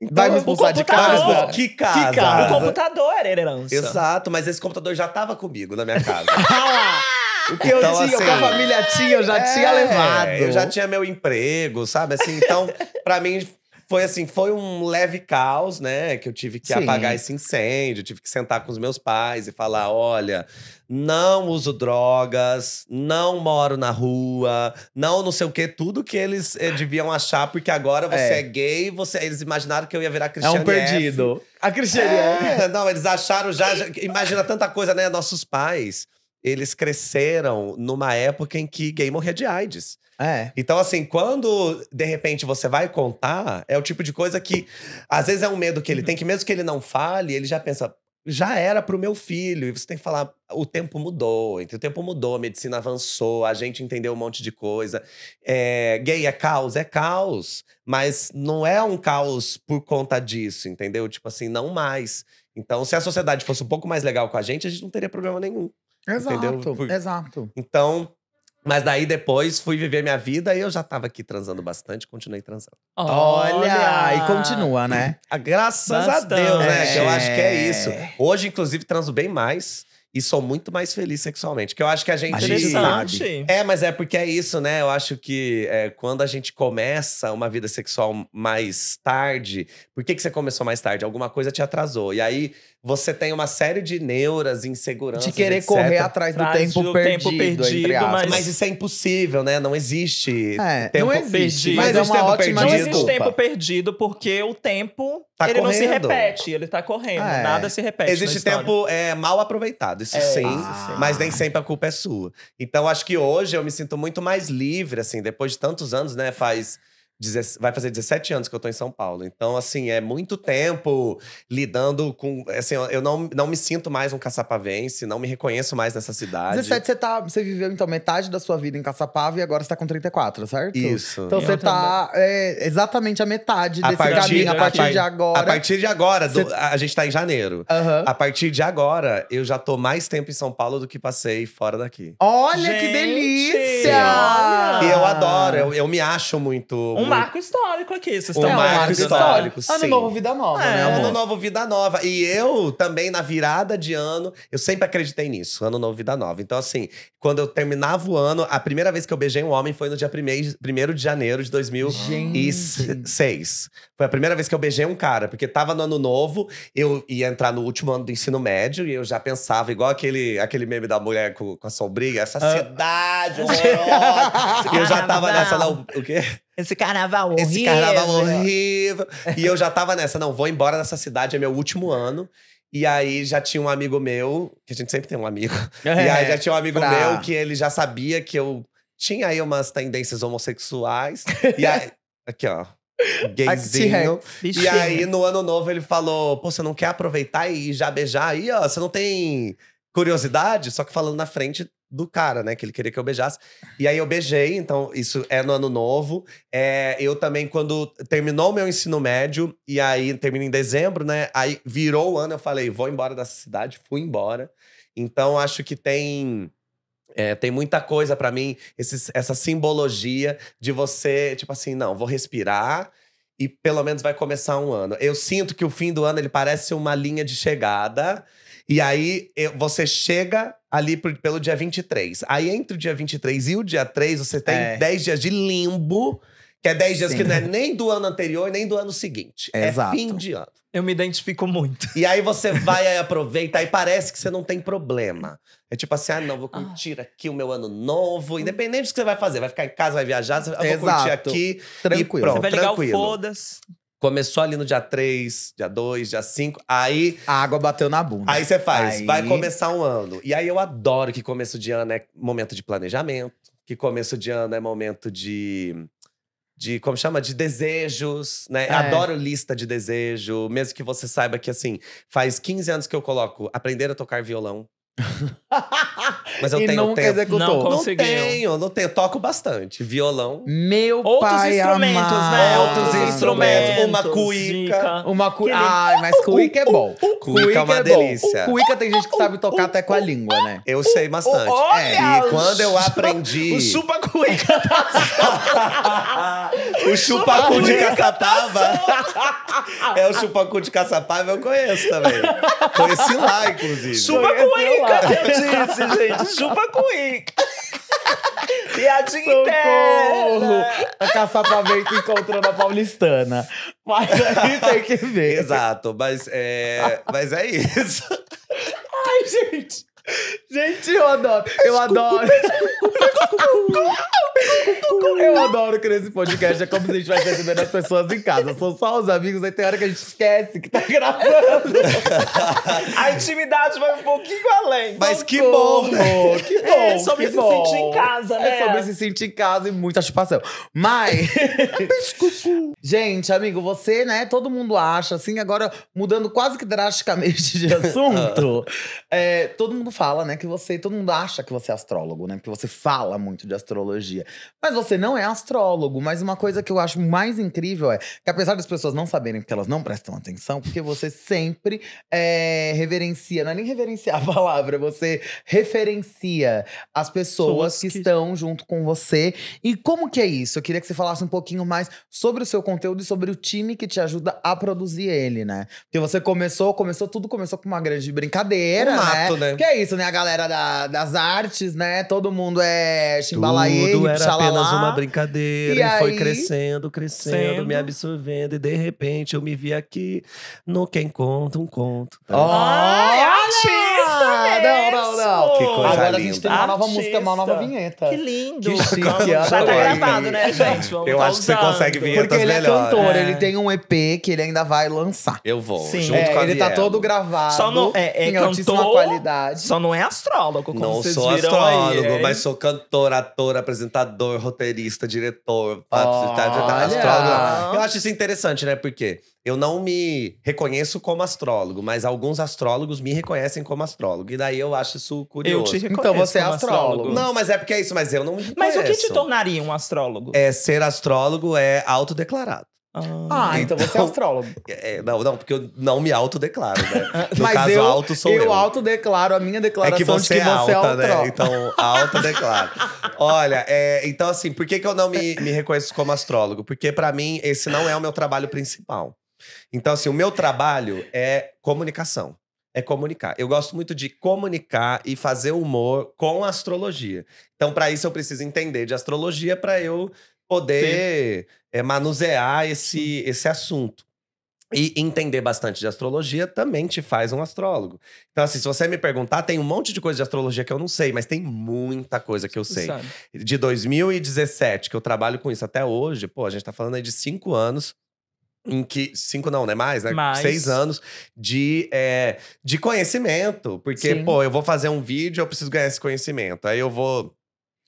Então, vai me expulsar de casa? Que casa? Que casa? O computador era herança. Exato, mas esse computador já tava comigo na minha casa. Ah o que então, eu tinha, o que a assim, família tinha, eu já é, tinha levado. Eu já tinha meu emprego, sabe? Assim, então, para mim foi assim, foi um leve caos, né? Que eu tive que Sim. apagar esse incêndio, tive que sentar com os meus pais e falar: olha, não uso drogas, não moro na rua, não não sei o que, tudo que eles eh, deviam achar, porque agora você é, é gay, você, eles imaginaram que eu ia virar Cristiane É um perdido. F. A Cristiane é, Não, eles acharam já, já, Imagina tanta coisa, né? Nossos pais eles cresceram numa época em que gay morria de AIDS. É. Então, assim, quando de repente você vai contar, é o tipo de coisa que às vezes é um medo que ele uhum. tem, que mesmo que ele não fale, ele já pensa, já era pro meu filho. E você tem que falar, o tempo mudou, o tempo mudou, a medicina avançou, a gente entendeu um monte de coisa. É, gay é caos, é caos, mas não é um caos por conta disso, entendeu? Tipo assim, não mais. Então, se a sociedade fosse um pouco mais legal com a gente, a gente não teria problema nenhum. Exato, entendeu? Fui... exato. Então, mas daí depois fui viver minha vida e eu já tava aqui transando bastante, continuei transando. Olha! Olha e continua, né? Ah, graças Bastante. a Deus, né? É. Eu acho que é isso. É. Hoje, inclusive, transo bem mais e sou muito mais feliz sexualmente. Que eu acho que a gente Interessante. É, mas é porque é isso, né? Eu acho que é, quando a gente começa uma vida sexual mais tarde, por que, que você começou mais tarde? Alguma coisa te atrasou. E aí você tem uma série de neuras, inseguranças. De querer etc. correr atrás do tempo, do perdido, tempo perdido. Mas... mas... isso é impossível, né? Não existe é, tempo não existe, perdido. Mas é uma tempo ótima perdido. Não existe tempo perdido, porque o tempo tá ele correndo. não se repete, ele tá correndo. É. Nada se repete. Existe tempo é, mal aproveitado isso é, sim, sim. Ah. mas nem sempre a culpa é sua. Então acho que hoje eu me sinto muito mais livre, assim, depois de tantos anos, né? Faz vai fazer 17 anos que eu tô em São Paulo. Então, assim, é muito tempo lidando com. Assim, eu não, não me sinto mais um caçapavense, não me reconheço mais nessa cidade. 17, você, tá, você viveu, então, metade da sua vida em Caçapava e agora você tá com 34, certo? Isso. Então, você tá é, exatamente a metade desse a partir, caminho, a partir de agora. A partir de agora, do, a gente tá em janeiro. Uhum. A partir de agora, eu já tô mais tempo em São Paulo do que passei fora daqui. Olha gente, que delícia! Olha. E eu adoro, eu, eu me acho muito. Um um marco histórico aqui. Vocês estão um marco, marco histórico. histórico ano Novo Vida Nova, é, né? Amor? Ano Novo Vida Nova. E eu também, na virada de ano, eu sempre acreditei nisso. Ano Novo Vida Nova. Então, assim, quando eu terminava o ano, a primeira vez que eu beijei um homem foi no dia 1 de janeiro de 2006. Foi a primeira vez que eu beijei um cara, porque tava no ano novo, eu ia entrar no último ano do ensino médio e eu já pensava, igual aquele, aquele meme da mulher com, com a sombrinha, essa ah. cidade, E eu já tava nessa. Não, o quê? Esse carnaval horrível. Esse carnaval horrível. e eu já tava nessa, não, vou embora dessa cidade, é meu último ano. E aí já tinha um amigo meu, que a gente sempre tem um amigo. É, e aí já tinha um amigo pra... meu que ele já sabia que eu tinha aí umas tendências homossexuais. e aí, aqui ó, gayzinho. e aí no ano novo ele falou, pô, você não quer aproveitar e já beijar aí, ó? Você não tem curiosidade? Só que falando na frente do cara, né? Que ele queria que eu beijasse. E aí eu beijei, então isso é no ano novo. É, eu também, quando terminou o meu ensino médio, e aí termino em dezembro, né? Aí virou o ano, eu falei, vou embora dessa cidade, fui embora. Então acho que tem. É, tem muita coisa para mim, essa simbologia de você, tipo assim, não, vou respirar e pelo menos vai começar um ano. Eu sinto que o fim do ano ele parece uma linha de chegada, e aí eh, você chega ali pelo dia 23. Aí entre o dia 23 e o dia 3, você tem é. 10 dias de limbo. Que é 10 dias que não é nem do ano anterior, nem do ano seguinte. É fim de ano. Eu me identifico muito. E aí você vai e aproveita e parece que você não tem problema. É tipo assim, ah, não, vou ah. curtir ah. aqui o meu ano novo. Independente do que você vai fazer. Vai ficar em casa, vai viajar, eu ah, vou curtir aqui. Tranquilo. E pronto, você vai ligar tranquilo. o foda-se. Começou ali no dia 3, dia 2, dia 5. Aí. A água bateu na bunda. Aí você faz, aí... vai começar um ano. E aí eu adoro que começo de ano é momento de planejamento, que começo de ano é momento de. De, como chama? De desejos, né? É. Adoro lista de desejo. Mesmo que você saiba que, assim, faz 15 anos que eu coloco aprender a tocar violão. Mas eu e tenho nunca tempo. executou. Não Não tenho, não tenho. Toco bastante. Violão. Meu Outros pai instrumentos, amado. né? Outros ah, instrumentos. Uma cuíca. Uma cuíca. Ai, mas cuíca é bom. Cuíca é, é uma delícia. Cuíca tem gente que sabe tocar até com a língua, né? Eu sei bastante. Olha, é. E quando eu aprendi... O chupa-cuíca tá O chupacu de tá caçapava. é o chupacu de caçapava, eu conheço também. Conheci lá, inclusive. Chupacuíca! Eu disse, gente, chupa cuica. Piadinha interna. A caçapamento encontrando a paulistana. Mas aí tem que ver. Exato, mas é, mas é isso. Ai, gente. Gente, eu adoro. Eu adoro. Eu adoro que nesse podcast é como se a gente vai recebendo as pessoas em casa. São só os amigos, aí tem hora que a gente esquece que tá gravando. A intimidade vai um pouquinho além. Mas que bom, né? Que bom. É sobre se sentir em casa, é né? É sobre se sentir em casa e muita chupação. Mas. gente, amigo, você, né? Todo mundo acha, assim, agora mudando quase que drasticamente de assunto, é, todo mundo fala, né, que você. Todo mundo acha que você é astrólogo, né? Porque você fala muito de astrologia. Mas você não é astrólogo. Mas uma coisa que eu acho mais incrível é que, apesar das pessoas não saberem porque elas não prestam atenção, porque você sempre é, reverencia, não é nem reverenciar a palavra, você referencia as pessoas que, que estão junto com você. E como que é isso? Eu queria que você falasse um pouquinho mais sobre o seu conteúdo e sobre o time que te ajuda a produzir ele, né? Porque você começou, começou, tudo começou com uma grande brincadeira, um né? né? Que é isso isso, né? A galera da, das artes, né? Todo mundo é chimbalaê, Tudo era apenas uma brincadeira. E, e aí... foi crescendo, crescendo, Sendo. me absorvendo. E de repente eu me vi aqui no Quem Conta um Conto. Tá? não, não, não. Que coisa Agora linda. a gente tem uma nova música, uma nova vinheta. Que lindo. Que chique. já tá gravado, né, gente? Vamos eu tá acho usando. que você consegue vinhetas Porque ele é cantor, é. ele tem um EP que ele ainda vai lançar. Eu vou, Sim. junto é, com a Ele Bielo. tá todo gravado, só não, é, é, em cantor, altíssima qualidade. Só não é astrólogo, como não vocês sou astrólogo, aí, mas sou cantor, ator, apresentador, roteirista, diretor. Oh, astrólogo. Eu acho isso interessante, né? Porque eu não me reconheço como astrólogo, mas alguns astrólogos me reconhecem como astrólogo. E daí eu acho isso curioso. Eu te então reconheço então você é astrólogo. astrólogo. Não, mas é porque é isso, mas eu não me reconheço. Mas o que te tornaria um astrólogo? É ser astrólogo é autodeclarado. Ah, ah então, então, você é então, astrólogo. É, não, não, porque eu não me autodeclaro, né? No Mas caso, eu, alto sou eu. Eu autodeclaro, a minha declaração é que você, de que é alta, você é alta, né? Então, autodeclaro. Olha, é, então assim, por que, que eu não me, me reconheço como astrólogo? Porque para mim, esse não é o meu trabalho principal. Então, assim, o meu trabalho é comunicação. É comunicar. Eu gosto muito de comunicar e fazer humor com a astrologia. Então, para isso, eu preciso entender de astrologia para eu poder é, manusear esse, esse assunto. E entender bastante de astrologia também te faz um astrólogo. Então, assim, se você me perguntar, tem um monte de coisa de astrologia que eu não sei, mas tem muita coisa que eu sei. Sabe. De 2017, que eu trabalho com isso até hoje, pô, a gente tá falando aí de cinco anos em que cinco não, né? Mais, né? Mais. Seis anos de, é, de conhecimento. Porque, Sim. pô, eu vou fazer um vídeo, eu preciso ganhar esse conhecimento. Aí eu vou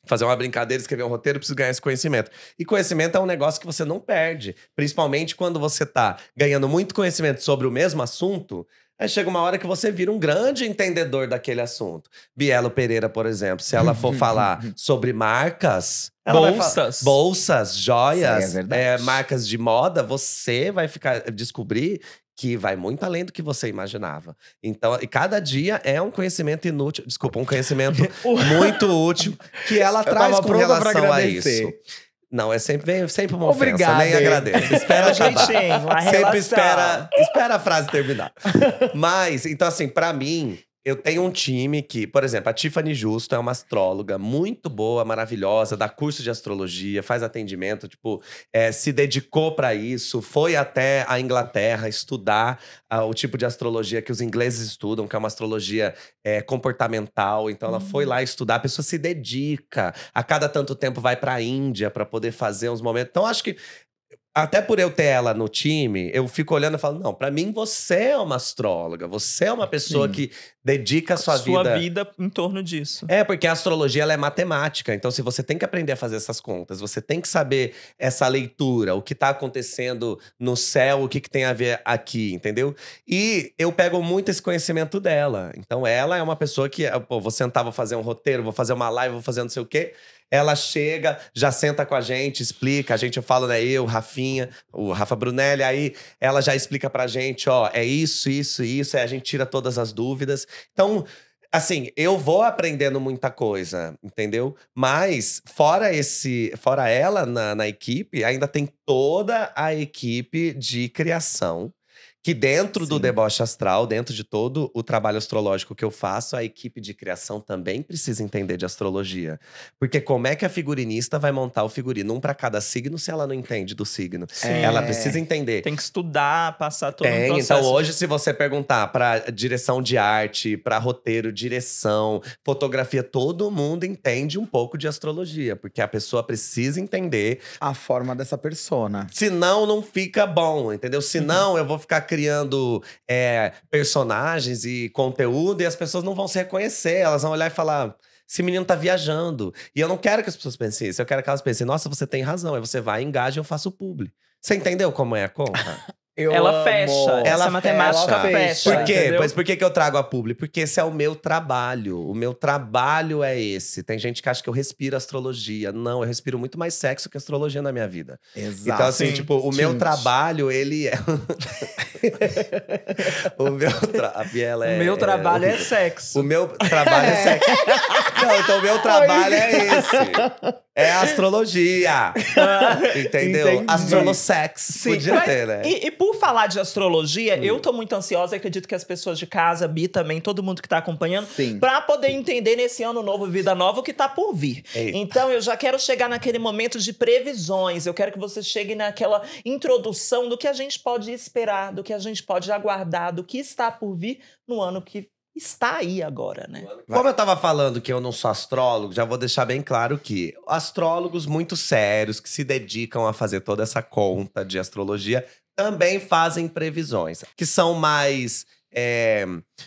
fazer uma brincadeira, escrever um roteiro, preciso ganhar esse conhecimento. E conhecimento é um negócio que você não perde. Principalmente quando você tá ganhando muito conhecimento sobre o mesmo assunto. Aí chega uma hora que você vira um grande entendedor daquele assunto. Bielo Pereira, por exemplo, se ela for falar sobre marcas, ela bolsas. Bolsas, joias, Sim, é é, marcas de moda, você vai ficar eh, descobrir que vai muito além do que você imaginava. Então, e cada dia é um conhecimento inútil, desculpa, um conhecimento muito útil que ela Eu traz com relação a isso. Não, é sempre, vem, sempre uma ofensa, Obrigado, nem agradeço. Espera acabar. sempre espera, espera a frase terminar. Mas, então assim, para mim, eu tenho um time que, por exemplo, a Tiffany Justo é uma astróloga muito boa, maravilhosa, dá curso de astrologia, faz atendimento, tipo, é, se dedicou para isso, foi até a Inglaterra estudar ah, o tipo de astrologia que os ingleses estudam, que é uma astrologia é, comportamental. Então, ela uhum. foi lá estudar, a pessoa se dedica. A cada tanto tempo vai para a Índia para poder fazer uns momentos. Então, acho que até por eu ter ela no time, eu fico olhando e falo: não, para mim você é uma astróloga, você é uma pessoa Sim. que dedica a sua, sua vida. Sua vida em torno disso. É, porque a astrologia ela é matemática. Então, se você tem que aprender a fazer essas contas, você tem que saber essa leitura, o que tá acontecendo no céu, o que, que tem a ver aqui, entendeu? E eu pego muito esse conhecimento dela. Então, ela é uma pessoa que, pô, vou sentar, vou fazer um roteiro, vou fazer uma live, vou fazer não sei o quê. Ela chega, já senta com a gente, explica. A gente, eu falo, né? Eu, Rafinha, o Rafa Brunelli. Aí ela já explica pra gente: ó, é isso, isso, isso. Aí a gente tira todas as dúvidas. Então, assim, eu vou aprendendo muita coisa, entendeu? Mas fora esse, fora ela na, na equipe, ainda tem toda a equipe de criação que dentro Sim. do deboche astral, dentro de todo o trabalho astrológico que eu faço, a equipe de criação também precisa entender de astrologia. Porque como é que a figurinista vai montar o figurino, um para cada signo, se ela não entende do signo? Sim. Ela precisa entender. Tem que estudar, passar todo Tem, um então processo. Então hoje, se você perguntar para direção de arte, para roteiro, direção, fotografia, todo mundo entende um pouco de astrologia. Porque a pessoa precisa entender… A forma dessa persona. Senão, não fica bom, entendeu? Senão, uhum. eu vou ficar criando é, personagens e conteúdo e as pessoas não vão se reconhecer, elas vão olhar e falar. Esse menino tá viajando. E eu não quero que as pessoas pensem isso. Eu quero que elas pensem, nossa, você tem razão. Aí você vai, engaja e eu faço o publi. Você entendeu como é a conta? Eu ela amo. fecha. Ela essa matemática fecha. fecha. Por quê? Entendeu? Mas por que, que eu trago a publi? Porque esse é o meu trabalho. O meu trabalho é esse. Tem gente que acha que eu respiro astrologia. Não, eu respiro muito mais sexo que astrologia na minha vida. Exato. Então, assim, Sim. tipo, o meu trabalho, ele é. o é meu trabalho é. O meu trabalho é, é sexo. O meu trabalho é, é sexo. Não, então o meu trabalho Oi. é esse. É astrologia. Ah, entendeu? Entendi. sexo Podia Mas, ter, né? E, e por por falar de astrologia, eu hum. tô muito ansiosa, acredito que as pessoas de casa, Bi também, todo mundo que tá acompanhando, para poder entender nesse ano novo, vida nova, o que tá por vir. Eita. É. Então eu já quero chegar naquele momento de previsões, eu quero que você chegue naquela introdução do que a gente pode esperar, do que a gente pode aguardar, do que está por vir no ano que está aí agora, né? Como eu estava falando que eu não sou astrólogo, já vou deixar bem claro que astrólogos muito sérios que se dedicam a fazer toda essa conta de astrologia também fazem previsões, que são mais é,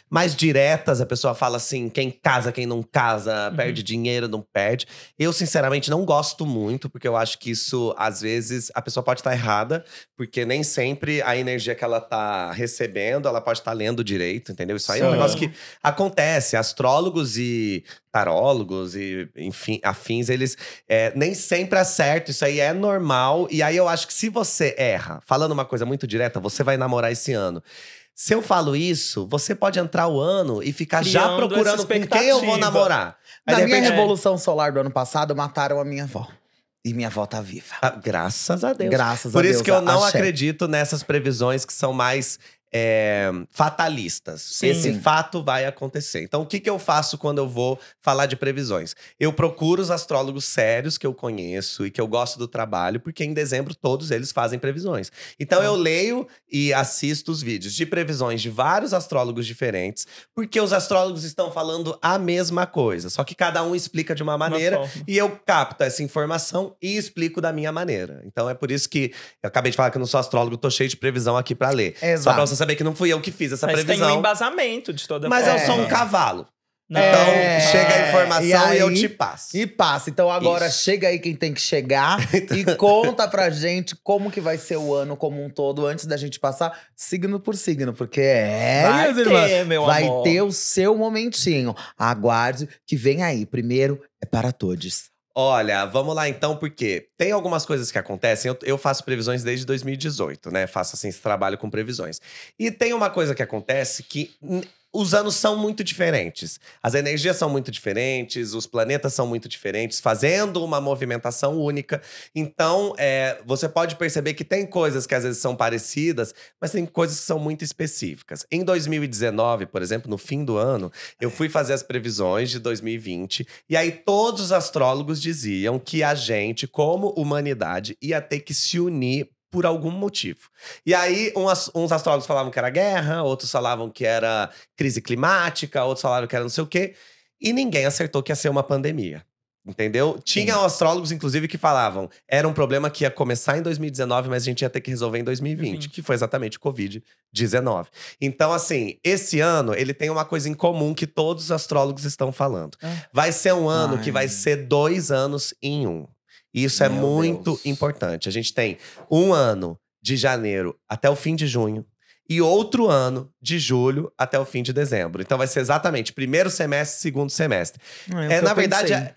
mais diretas, a pessoa fala assim: quem casa, quem não casa, uhum. perde dinheiro, não perde. Eu, sinceramente, não gosto muito, porque eu acho que isso, às vezes, a pessoa pode estar tá errada, porque nem sempre a energia que ela está recebendo, ela pode estar tá lendo direito, entendeu? Isso aí Sim. é um negócio que acontece. Astrólogos e tarólogos e, enfim, afins, eles é, nem sempre acertam. Isso aí é normal. E aí eu acho que se você erra, falando uma coisa muito direta, você vai namorar esse ano. Se eu falo isso, você pode entrar o ano e ficar Criando já procurando com quem eu vou namorar. Aí, Na minha revolução solar do ano passado, mataram a minha avó. E minha avó tá viva. Ah, graças a Deus. Graças Por a Deus. Por isso que eu não acredito nessas previsões que são mais é, fatalistas. Sim. Esse fato vai acontecer. Então, o que, que eu faço quando eu vou falar de previsões? Eu procuro os astrólogos sérios que eu conheço e que eu gosto do trabalho, porque em dezembro todos eles fazem previsões. Então, tá. eu leio e assisto os vídeos de previsões de vários astrólogos diferentes, porque os astrólogos estão falando a mesma coisa, só que cada um explica de uma maneira e eu capto essa informação e explico da minha maneira. Então, é por isso que eu acabei de falar que eu não sou astrólogo, tô cheio de previsão aqui para ler. Exato. Só pra você saber que não fui eu que fiz essa Mas previsão. Mas tem um embasamento de toda Mas forma. Mas eu sou um cavalo. Não. Então, é, chega a informação e, aí, e, eu te passo. E passa. Então, agora Isso. chega aí quem tem que chegar e conta pra gente como que vai ser o ano como um todo, antes da gente passar signo por signo, porque é, vai ter, irmãs, meu vai amor. ter o seu momentinho. Aguarde que vem aí. Primeiro é para todos. Olha, vamos lá então, porque tem algumas coisas que acontecem. Eu, eu, faço previsões desde 2018, né? Faço assim esse trabalho com previsões. E tem uma coisa que acontece que os anos são muito diferentes. As energias são muito diferentes, os planetas são muito diferentes, fazendo uma movimentação única. Então, é, você pode perceber que tem coisas que às vezes são parecidas, mas tem coisas que são muito específicas. Em 2019, por exemplo, no fim do ano, eu é. fui fazer as previsões de 2020, e aí todos os astrólogos diziam que a gente, como humanidade, ia ter que se unir por algum motivo. E aí, uns, uns astrólogos falavam que era guerra, outros falavam que era crise climática, outros falavam que era não sei o quê. E ninguém acertou que ia ser uma pandemia. Entendeu? Tinha Sim. astrólogos, inclusive, que falavam era um problema que ia começar em 2019, mas a gente ia ter que resolver em 2020, Sim. que foi exatamente o Covid-19. Então, assim, esse ano ele tem uma coisa em comum que todos os astrólogos estão falando. Ah. Vai ser um ano Ai. que vai ser dois anos em um. E isso é Meu é muito Deus. importante. A gente tem um ano de janeiro até o fim de junho e outro ano de julho até o fim de dezembro. Então vai ser exatamente primeiro semestre, segundo semestre. é, é na verdade, é-,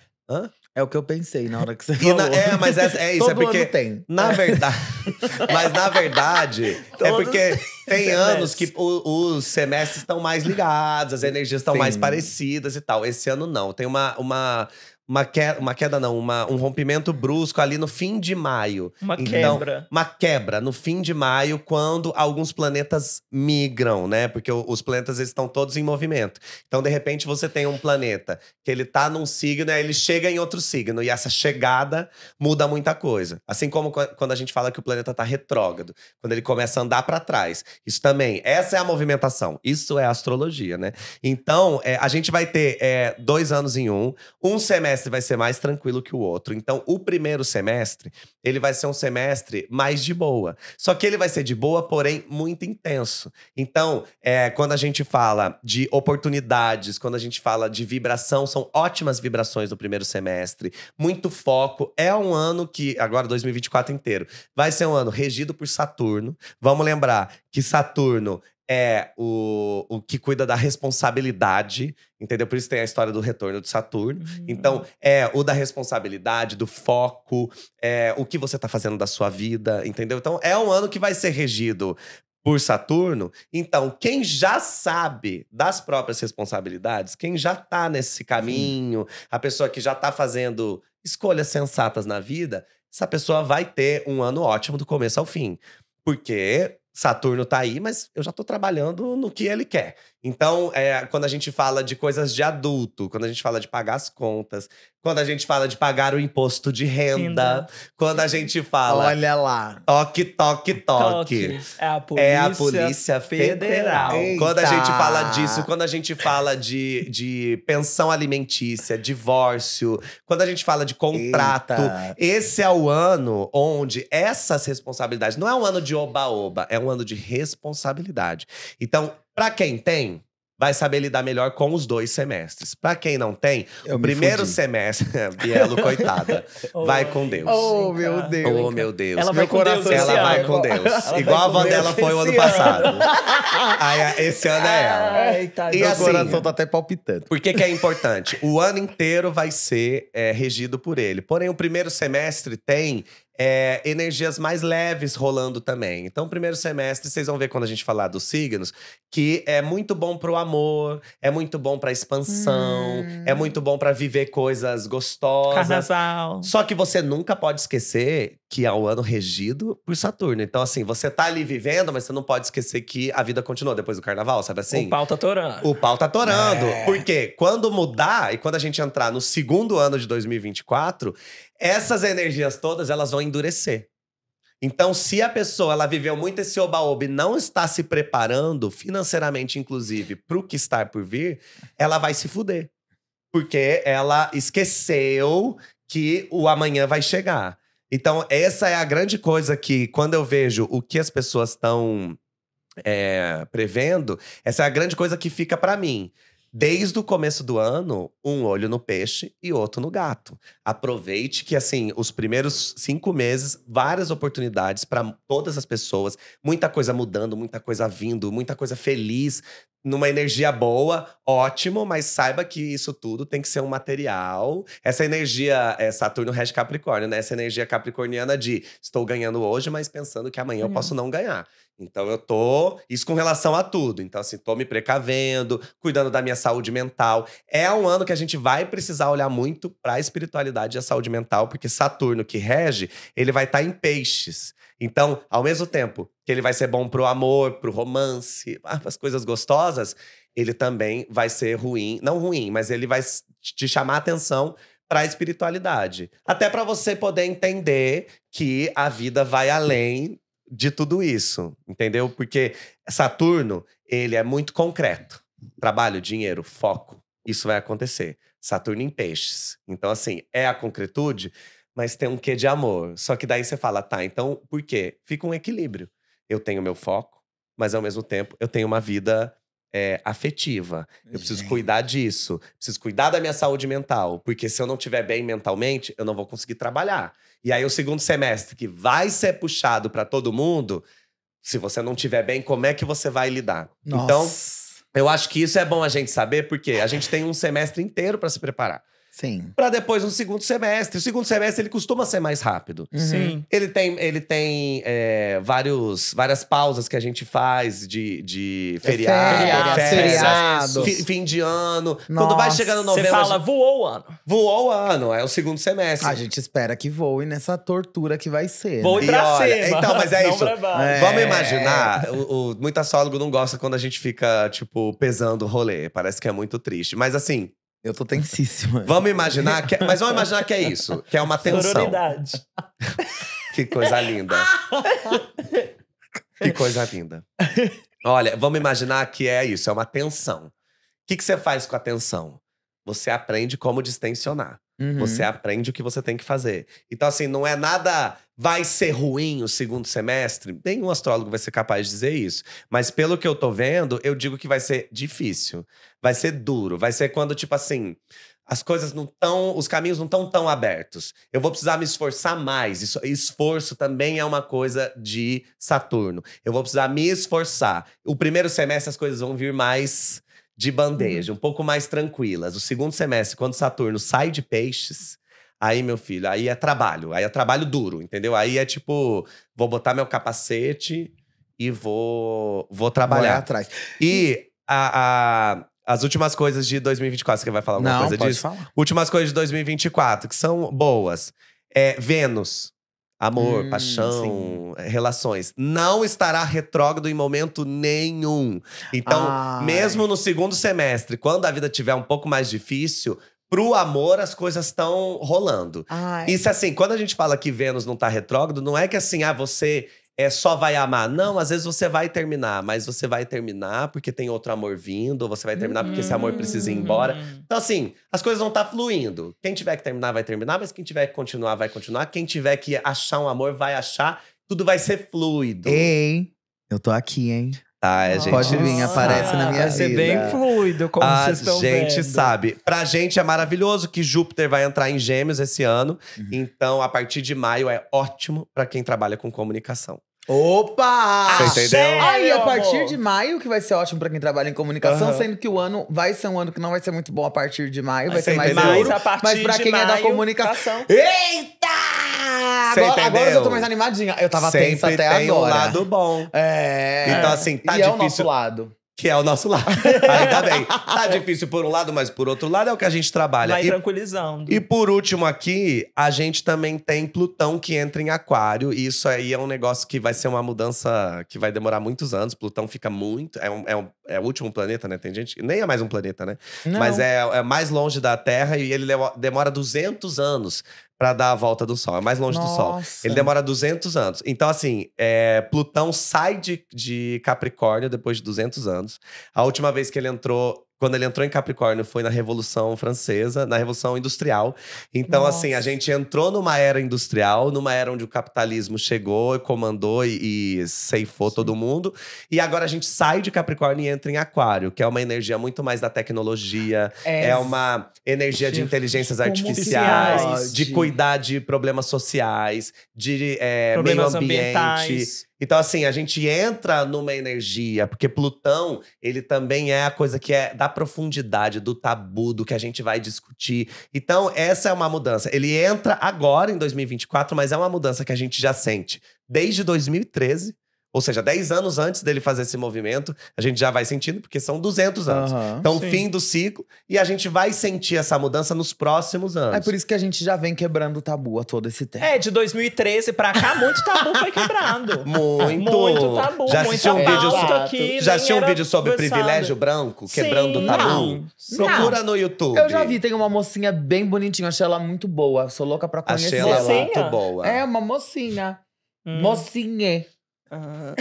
é... o que eu pensei na hora que você falou. Na... É, mas é, é isso, é porque tem. na verdade, mas na verdade é porque tem anos que o, os semestres estão mais ligados, as energias estão mais parecidas e tal. Esse ano não. Tem uma, uma uma queda, uma queda não, uma, um rompimento brusco ali no fim de maio. Uma então, quebra. Uma quebra no fim de maio, quando alguns planetas migram, né? Porque os planetas estão todos em movimento. Então, de repente, você tem um planeta que ele tá num signo, aí ele chega em outro signo. E essa chegada muda muita coisa. Assim como quando a gente fala que o planeta tá retrógrado, quando ele começa a andar para trás. Isso também, essa é a movimentação. Isso é astrologia, né? Então, é, a gente vai ter é, dois anos em um, um semestre semestre vai ser mais tranquilo que o outro. Então, o primeiro semestre, ele vai ser um semestre mais de boa. Só que ele vai ser de boa, porém muito intenso. Então, é, quando a gente fala de oportunidades, quando a gente fala de vibração, são ótimas vibrações do primeiro semestre, muito foco. É um ano que, agora 2024 inteiro, vai ser um ano regido por Saturno. Vamos lembrar que Saturno é o, o que cuida da responsabilidade, entendeu? Por isso tem a história do retorno de Saturno. Uhum. Então, é o da responsabilidade, do foco, é o que você está fazendo da sua vida, entendeu? Então, é um ano que vai ser regido por Saturno. Então, quem já sabe das próprias responsabilidades, quem já está nesse caminho, Sim. a pessoa que já está fazendo escolhas sensatas na vida, essa pessoa vai ter um ano ótimo do começo ao fim. Porque Saturno tá aí, mas eu já tô trabalhando no que ele quer. Então, é, quando a gente fala de coisas de adulto, quando a gente fala de pagar as contas, quando a gente fala de pagar o imposto de renda, renda. quando a gente fala. Olha lá. Toque, toque, toque. toque. É, a polícia, é a Polícia Federal. federal. Quando a gente fala disso, quando a gente fala de, de pensão alimentícia, divórcio, quando a gente fala de contrato, Eita. esse é o ano onde essas responsabilidades. Não é um ano de oba-oba, é um ano de responsabilidade. Então, para quem tem, vai saber lidar melhor com os dois semestres. Para quem não tem, Eu o primeiro fudi. semestre, Bielo, coitada, oh. vai com Deus. Oh, meu Deus. Oh, meu Deus. Ela vai meu com Deus Ela vai com Deus. Igual a van dela foi o ano passado. Aí, esse ano é ela. tá e meu assim, coração tá até palpitando. Por que que é importante? O ano inteiro vai ser é, regido por ele. Porém, o primeiro semestre tem é, energias mais leves rolando também. Então, primeiro semestre, vocês vão ver quando a gente falar dos signos, que é muito bom pro amor, é muito bom pra expansão, é hum. é muito bom para viver coisas gostosas. Carnaval. Só que você nunca pode esquecer que é o ano regido por Saturno. Então, assim, você tá ali vivendo, mas você não pode esquecer que a vida continua depois do carnaval, sabe assim? O pau tá torando. O pau tá torando. É. Porque quando mudar e quando a gente entrar no segundo ano de 2024, essas energias todas elas vão endurecer. Então, se a pessoa ela viveu muito esse oba-oba e não está se preparando, financeiramente, inclusive, para o que está por vir, ela vai se fuder. Porque ela esqueceu que o amanhã vai chegar. Então, essa é a grande coisa que, quando eu vejo o que as pessoas estão é, eh, prevendo, essa é a grande coisa que fica para mim desde o começo do ano, um olho no peixe e outro no gato. Aproveite que, assim, os primeiros cinco meses, várias oportunidades para todas as pessoas, muita coisa mudando, muita coisa vindo, muita coisa feliz, numa energia boa, ótimo, mas saiba que isso tudo tem que ser um material. Essa energia, é Saturno rege Capricórnio, né? Essa energia capricorniana de estou ganhando hoje, mas pensando que amanhã é. eu uhum. posso não ganhar. Então eu tô isso com relação a tudo. Então assim, tô me precavendo, cuidando da minha saúde mental. É um ano que a gente vai precisar olhar muito para a espiritualidade e a saúde mental, porque Saturno que rege, ele vai estar tá em peixes. Então, ao mesmo tempo que ele vai ser bom pro amor, pro romance, ah, as coisas gostosas, ele também vai ser ruim, não ruim, mas ele vai te chamar a atenção para a espiritualidade. Até para você poder entender que a vida vai além de tudo isso, entendeu? Porque Saturno, ele é muito concreto. Trabalho, dinheiro, foco. Isso vai acontecer. Saturno em peixes. Então, assim, é a concretude, mas tem um quê de amor. Só que daí você fala, tá, então por quê? Fica um equilíbrio. Eu tenho meu foco, mas ao mesmo tempo eu tenho uma vida é, afetiva. Eu preciso cuidar disso. Preciso cuidar da minha saúde mental. Porque se eu não estiver bem mentalmente, eu não vou conseguir trabalhar. E aí, o segundo semestre, que vai ser puxado para todo mundo, se você não estiver bem, como é que você vai lidar? Então, Nossa. Então, eu acho que isso é bom a gente saber, porque a gente tem um semestre inteiro para se preparar. Sim. Para depois no segundo semestre. O segundo semestre ele costuma ser mais rápido. Uhum. Sim. Ele tem, ele tem é, vários, várias pausas que a gente faz de, de é feriado, feriado, férias, feriado. Fi, fim de ano. Nossa. Quando vai chegando novembro. Você fala, gente... voou o ano. Voou o ano, é o segundo semestre. A gente espera que voe nessa tortura que vai ser. Voe né? pra cima. Então, mas é isso. É. Vamos imaginar, o, o muita sólogo não gosta quando a gente fica, tipo, pesando o rolê. Parece que é muito triste. Mas assim, eu tô tensíssima. Vamos imaginar que, é, mas vamos imaginar que é isso, que é uma tensão. que coisa linda. que coisa linda. Olha, vamos imaginar que é isso, é uma tensão. O que, que você faz com a tensão? Você aprende como distensionar. Uhum. Você aprende o que você tem que fazer. Então, assim, não é nada Vai ser ruim o segundo semestre? Nenhum astrólogo vai ser capaz de dizer isso. Mas pelo que eu tô vendo, eu digo que vai ser difícil. Vai ser duro. Vai ser quando, tipo assim, as coisas não estão, os caminhos não estão tão abertos. Eu vou precisar me esforçar mais. Isso, esforço também é uma coisa de Saturno. Eu vou precisar me esforçar. O primeiro semestre as coisas vão vir mais de bandeja, uhum. um pouco mais tranquilas. O segundo semestre, quando Saturno sai de peixes, Aí, meu filho, aí é trabalho, aí é trabalho duro, entendeu? Aí é tipo, vou botar meu capacete e vou vou trabalhar vou atrás. E a, a, as últimas coisas de 2024, você vai falar alguma Não, coisa pode disso? Falar. Últimas coisas de 2024 que são boas. É Vênus. Amor, hum, paixão, sim. relações. Não estará retrógrado em momento nenhum. Então, Ai. mesmo no segundo semestre, quando a vida tiver um pouco mais difícil, pro amor as coisas estão rolando. Ai. Isso é assim, quando a gente fala que Vênus não tá retrógrado, não é que assim, ah, você é só vai amar. Não, às vezes você vai terminar, mas você vai terminar porque tem outro amor vindo, ou você vai terminar porque esse amor precisa ir embora. Uhum. Então, assim, as coisas vão estar tá fluindo. Quem tiver que terminar, vai terminar, mas quem tiver que continuar, vai continuar. Quem tiver que achar um amor, vai achar. Tudo vai ser fluido. Ei, eu tô aqui, hein? Ai, a gente Pode vir, aparece na minha vida. Vai ser bem fluido, como a vocês estão vendo. A gente sabe. Pra gente é maravilhoso que Júpiter vai entrar em gêmeos esse ano. Uhum. Então, a partir de maio é ótimo para quem trabalha com comunicação. Opa! Você entendeu? Aí, a partir amor. de maio, que vai ser ótimo pra quem trabalha em comunicação, uhum. sendo que o ano vai ser um ano que não vai ser muito bom a partir de maio, vai Você ser mais entendeu? duro. Mas, a mas pra quem maio, é da comunicação. Tá Eita! agora, agora eu tô mais animadinha. Eu tava Sempre tensa até tem agora. um lado bom. É. Então, assim, tá e difícil. É o nosso lado que é o nosso lado. Ainda bem. Tá difícil por um lado, mas por outro lado é o que a gente trabalha. Vai e, tranquilizando. E por último aqui, a gente também tem Plutão que entra em Aquário. E isso aí é um negócio que vai ser uma mudança que vai demorar muitos anos. Plutão fica muito. É, um, é, um, é o último planeta, né? Tem gente. Nem é mais um planeta, né? Não. Mas é, é mais longe da Terra e ele demora 200 anos para dar a volta do Sol. É mais longe Nossa. do Sol. Ele demora 200 anos. Então, assim, é, Plutão sai de, de Capricórnio depois de 200 anos. A última vez que ele entrou quando ele entrou em Capricórnio foi na Revolução Francesa, na Revolução Industrial. Então, Nossa. assim, a gente entrou numa era industrial, numa era onde o capitalismo chegou e comandou e, e ceifou Sim. todo mundo. E agora a gente sai de Capricórnio e entra em Aquário, que é uma energia muito mais da tecnologia, é, é uma energia de, de inteligências artificiais, de cuidar de problemas sociais, de é, problemas meio ambiente. Ambientais então, assim, a gente entra numa energia, porque Plutão, ele também é a coisa que é da profundidade, do tabu, do que a gente vai discutir. Então, essa é uma mudança. Ele entra agora, em 2024, mas é uma mudança que a gente já sente desde 2013, ou seja, 10 anos antes dele fazer esse movimento, a gente já vai sentindo, porque são 200 anos. Uhum, então, sim. fim do ciclo, e a gente vai sentir essa mudança nos próximos é anos. É por isso que a gente já vem quebrando o tabu a todo esse tempo. É, de 2013 pra cá, muito tabu foi quebrado. Muito. Muito tabu, já muito um vídeo aqui, Já assisti um vídeo sobre pensando. privilégio branco, quebrando sim, tabu? Não, Procura não. no YouTube. Eu já vi, tem uma mocinha bem bonitinha, achei ela muito boa. Sou louca pra conhecer Achei ela, muito boa. É, uma mocinha. Hum. Mocinha. Uhum.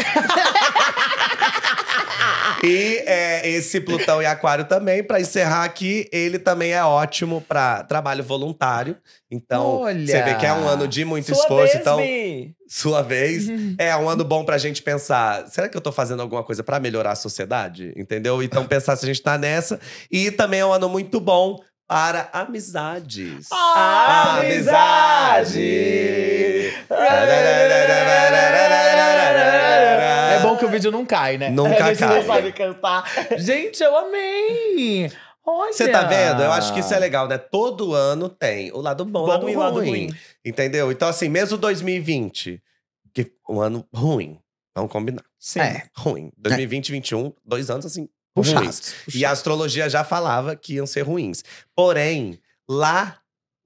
e é, esse Plutão e Aquário também, para encerrar aqui, ele também é ótimo para trabalho voluntário. Então, você vê que é um ano de muito esforço. Vez, então, Mi. sua vez. Uhum. É um ano bom pra gente pensar: será que eu tô fazendo alguma coisa para melhorar a sociedade? Entendeu? Então, pensar se a gente tá nessa. E também é um ano muito bom para amizades. amizade! Ah, amizade bom que o vídeo não cai, né? Nunca é, cai. Não sabe cantar. Gente, eu amei! Olha. Você tá vendo? Eu acho que isso é legal, né? Todo ano tem o lado bom, o lado, ruim, lado ruim. Entendeu? Então, assim, mesmo 2020, que um ano ruim, vamos combinar. Sim. É. Ruim. 2020 é. 2021, dois anos, assim, puxados. Ruins. E a astrologia já falava que iam ser ruins. Porém, lá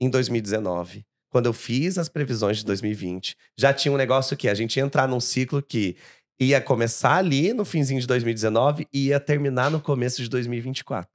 em 2019, quando eu fiz as previsões de 2020, já tinha um negócio que é, a gente ia entrar num ciclo que ia começar ali no finzinho de 2019 e ia terminar no começo de 2024.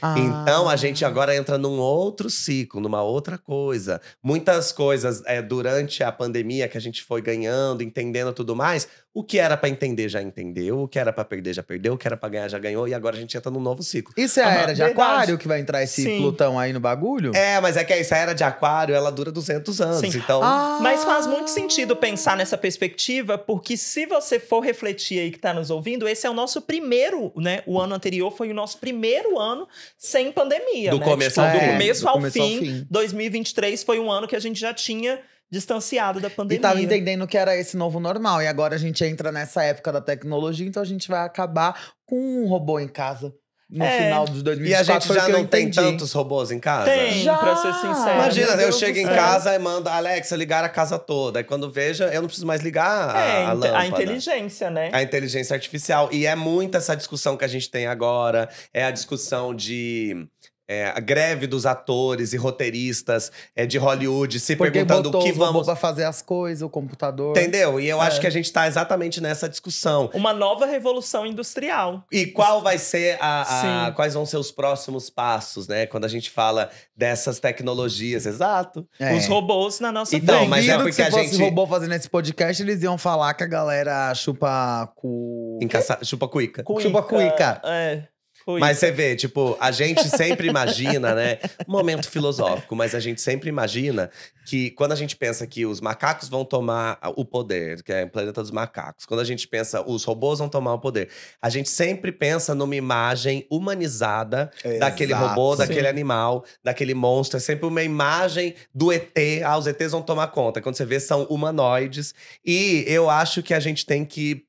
Ah. Então a gente agora entra num outro ciclo, numa outra coisa. Muitas coisas é, durante a pandemia que a gente foi ganhando, entendendo tudo mais, o que era para entender já entendeu, o que era para perder já perdeu, o que era para ganhar já ganhou, e agora a gente entra num novo ciclo. Isso é a era de verdade. aquário que vai entrar esse Sim. Plutão aí no bagulho? É, mas é que essa é era de aquário, ela dura 200 anos, Sim. então... Ah. Mas faz muito sentido pensar nessa perspectiva, porque se você for refletir aí que tá nos ouvindo, esse é o nosso primeiro, né? O ano anterior foi o nosso primeiro ano sem pandemia, Do né? começo, tipo, ao, é, do começo, do ao, começo fim, ao fim. 2023 foi um ano que a gente já tinha distanciado da pandemia. E tava entendendo que era esse novo normal. E agora a gente entra nessa época da tecnologia, então a gente vai acabar com um robô em casa. No é. final de 2024. E a gente já não tem tantos robôs em casa? Tem, já. pra ser sincero. Imagina, eu chego em casa e mando, Alexa, ligar a casa toda. E quando veja, eu não preciso mais ligar é, a, então, a lâmpada. A inteligência, né? A inteligência artificial. E é muito essa discussão que a gente tem agora. É a discussão de é, a greve dos atores e roteiristas é, de Hollywood se Porque perguntando o que vamos para fazer as coisas, o computador. Entendeu? E eu é. acho que a gente está exatamente nessa discussão. Uma nova revolução industrial. E qual vai ser a, a quais vão ser os próximos passos, né? Quando a gente fala dessas tecnologias, exato. É. Os robôs na nossa então, frente. mas é porque se a gente robô fazendo esse podcast, eles iam falar que a galera chupa cu Encaça... chupa cuica. cuica. Chupa cuica. É. Foi mas você vê, tipo, a gente sempre imagina, né? um Momento filosófico, mas a gente sempre imagina que quando a gente pensa que os macacos vão tomar o poder, que é o planeta dos macacos, quando a gente pensa os robôs vão tomar o poder, a gente sempre pensa numa imagem humanizada Exato, daquele robô, daquele sim. animal, daquele monstro. É sempre uma imagem do ET. Ah, os ETs vão tomar conta. Quando você vê, são humanoides. E eu acho que a gente tem que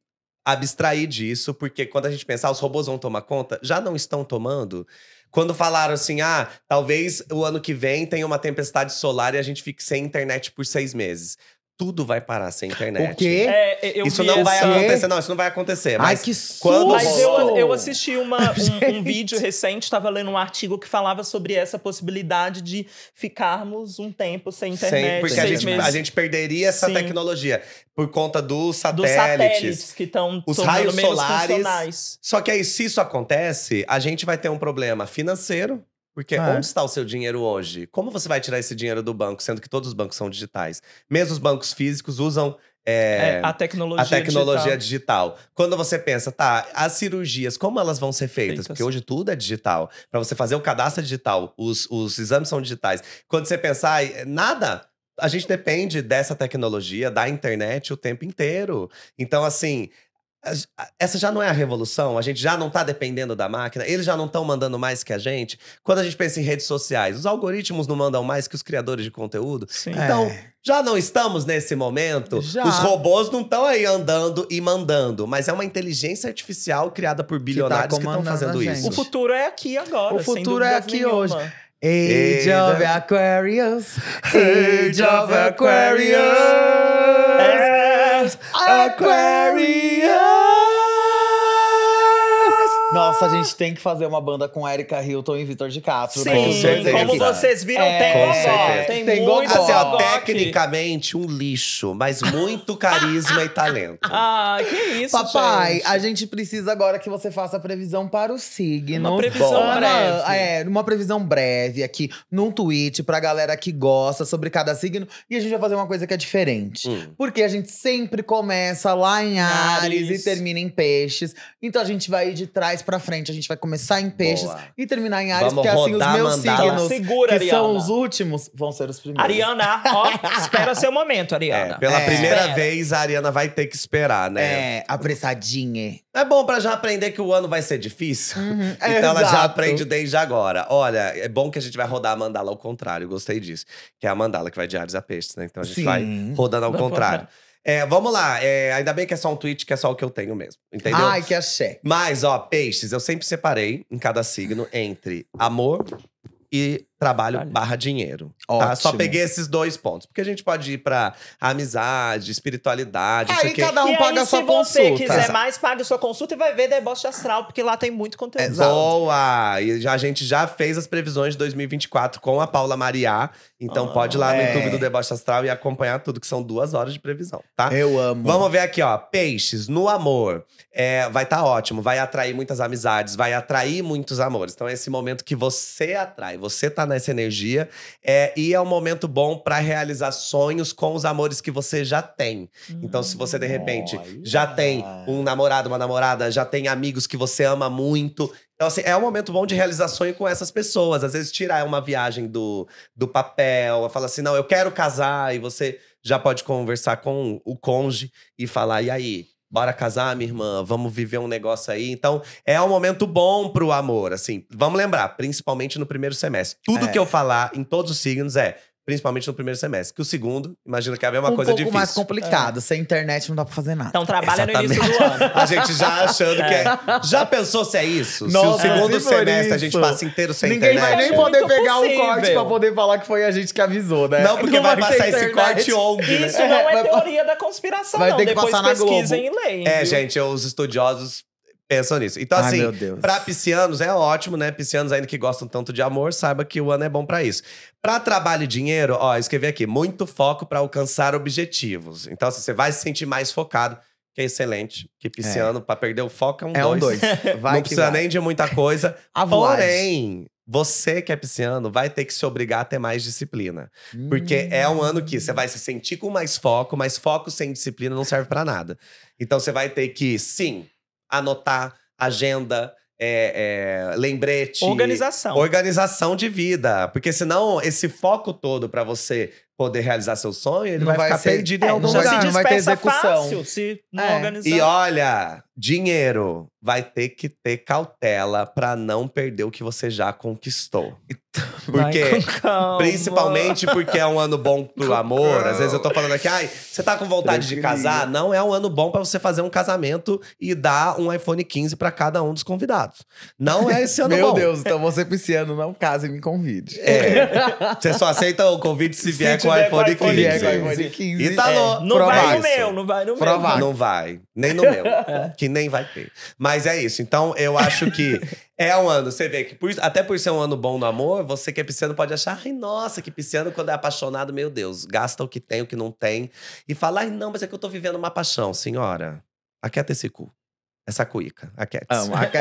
abstrair disso, porque quando a gente pensar, os robôs vão tomar conta, já não estão tomando. Quando falaram assim, ah, talvez o ano que vem tenha uma tempestade solar e a gente fique sem internet por seis meses tudo vai parar sem internet. O quê? É, isso não vai acontecer, não, isso não vai acontecer. Mas Ai, que susto! Quando... Mas eu, eu assisti uma, um, um, vídeo recente, estava lendo um artigo que falava sobre essa possibilidade de ficarmos um tempo sem internet. Sim, porque a gente, a gente, perderia essa Sim. tecnologia por conta dos satélites. Dos satélites que estão os raios solares. Só que aí, se isso acontece, a gente vai ter um problema financeiro porque ah. onde está o seu dinheiro hoje? Como você vai tirar esse dinheiro do banco, sendo que todos os bancos são digitais? Mesmo os bancos físicos usam é, é, a tecnologia, a tecnologia digital. digital. Quando você pensa, tá, as cirurgias, como elas vão ser feitas? Porque hoje tudo é digital. Para você fazer o cadastro digital, os, os exames são digitais. Quando você pensar, nada. A gente depende dessa tecnologia, da internet o tempo inteiro. Então, assim, essa já não é a revolução, a gente já não está dependendo da máquina, eles já não estão mandando mais que a gente. Quando a gente pensa em redes sociais, os algoritmos não mandam mais que os criadores de conteúdo. Sim. Então, é. já não estamos nesse momento. Já. Os robôs não estão aí andando e mandando, mas é uma inteligência artificial criada por tá bilionários que tá estão fazendo isso. O futuro é aqui agora. O futuro é aqui nenhuma. hoje. Age né? of Aquarius. Age of Aquarius. Aquarius. Nossa, a gente tem que fazer uma banda com Erika Hilton e Vitor de Castro. Né? Sim, né? com certeza. como vocês viram, é, tem com Tem, tem muito assim, ó, Tecnicamente, um lixo, mas muito carisma e talento. Ah, que isso, Papai, gente. a gente precisa agora que você faça a previsão para o signo. Uma previsão Bom, breve. é, uma previsão breve aqui, num tweet, pra galera que gosta sobre cada signo. E a gente vai fazer uma coisa que é diferente. Hum. Porque a gente sempre começa lá em Ares, Ares. e termina em Peixes. Então a gente vai de trás pra frente. A gente vai começar em peixes Boa. e terminar em Ares, porque é assim os meus signos, Segura, que Ariana. são os últimos, vão ser os primeiros. Ariana, ó, espera seu momento, Ariana. É, pela É. primeira Espera. vez, a Ariana vai ter que esperar, né? É. É, bom pra já aprender que o ano vai ser difícil. Uhum, é, então ela já aprende desde agora. Olha, é bom que a gente vai rodar a mandala ao contrário. Gostei disso. Que é a mandala que vai de Ares a Peixes, né? Então a gente Sim. vai rodando ao contrário. contrário. É, vamos lá. É, ainda bem que é só um tweet, que é só o que eu tenho mesmo. Entendeu? Ai, que axé. Mas, ó, peixes, eu sempre separei em cada signo entre amor e trabalho vale. barra dinheiro. Tá? Só peguei esses dois pontos. Porque a gente pode ir pra amizade, espiritualidade. Aí cada um e paga aí, a sua consulta. Se você quiser mais, paga sua consulta e vai ver deboche astral, porque lá tem muito conteúdo. É, boa! E já, a gente já fez as previsões de 2024 com a Paula Mariá. Então ah, pode ir lá no é. YouTube do Deboche Astral e acompanhar tudo, que são duas horas de previsão, tá? Eu amo. Vamos ver aqui, ó. Peixes, no amor. É, vai estar tá ótimo, vai atrair muitas amizades, vai atrair muitos amores. Então é esse momento que você atrai, você tá nessa né, energia. É, e é um momento bom para realizar sonhos com os amores que você já tem. então, se você, de repente, hum, já tem um namorado, uma namorada, já tem amigos que você ama muito, então, assim, é um momento bom de realizar sonho com essas pessoas. Às vezes, tirar uma viagem do, do papel, falar assim, não, eu quero casar, e você já pode conversar com o conge e falar, e aí? bora casar, minha irmã, vamos viver um negócio aí. Então, é um momento bom pro amor, assim. Vamos lembrar, principalmente no primeiro semestre. Tudo é. que eu falar em todos os signos é principalmente no primeiro semestre. Que o segundo, imagina que é a mesma um coisa é pouco mais complicado. É. Sem internet não dá pra fazer nada. Então trabalha Exatamente. no início do ano. a gente já achando é. que é. Já pensou se é isso? Nossa, se o segundo semestre isso. a gente passa inteiro sem Ninguém internet. Ninguém vai nem poder pegar o um corte pra poder falar que foi a gente que avisou, né? Não, porque não vai, vai passar esse corte onde, né? Isso não é, é teoria da conspiração, vai não. Ter que Depois passar na Globo. e leem. É, viu? gente, os estudiosos Pensam nisso. Então, assim, Ai, pra piscianos é ótimo, né? Piscianos ainda que gostam tanto de amor, saiba que o ano é bom para isso. Para trabalho e dinheiro, ó, escrevi aqui, muito foco para alcançar objetivos. Então, assim, você vai se sentir mais focado, que é excelente. Que pisciano, é. para perder o foco, é um é dois. Um dois. Vai Não precisa vai. nem de muita coisa. A Porém, você que é pisciano vai ter que se obrigar a ter mais disciplina. Hum. Porque é um ano que você vai se sentir com mais foco, mas foco sem disciplina não serve para nada. Então, você vai ter que, sim anotar, agenda, é, é, lembrete. Organização. Organização de vida. Porque senão esse foco todo para você poder realizar seu sonho, ele não vai, vai ficar ser, perdido é, em algum não lugar. Vai, não vai ter execução. se não é. organizar. E olha, dinheiro vai ter que ter cautela para não perder o que você já conquistou. Porque, principalmente porque é um ano bom pro amor. Às vezes eu tô falando aqui, ai, você tá com vontade de casar? Não é um ano bom para você fazer um casamento e dar um iPhone 15 para cada um dos convidados. Não é esse ano Meu bom. Meu Deus, então você esse não case e me convide. É. Você só aceita o convite se vier se com o iPhone 15. 15. É e tá louco. É. Não vai no isso. meu, não vai no meu. Não vai. Nem no meu. É. Que nem vai ter. Mas é isso. Então, eu acho que é um ano. Você vê que, por, até por ser um ano bom no amor, você que é pisciano pode achar, ai, nossa, que pisciano quando é apaixonado, meu Deus, gasta o que tem, o que não tem. E fala, ai, não, mas é que eu tô vivendo uma paixão. Senhora, aquieta esse cu essa cuica, a Cats.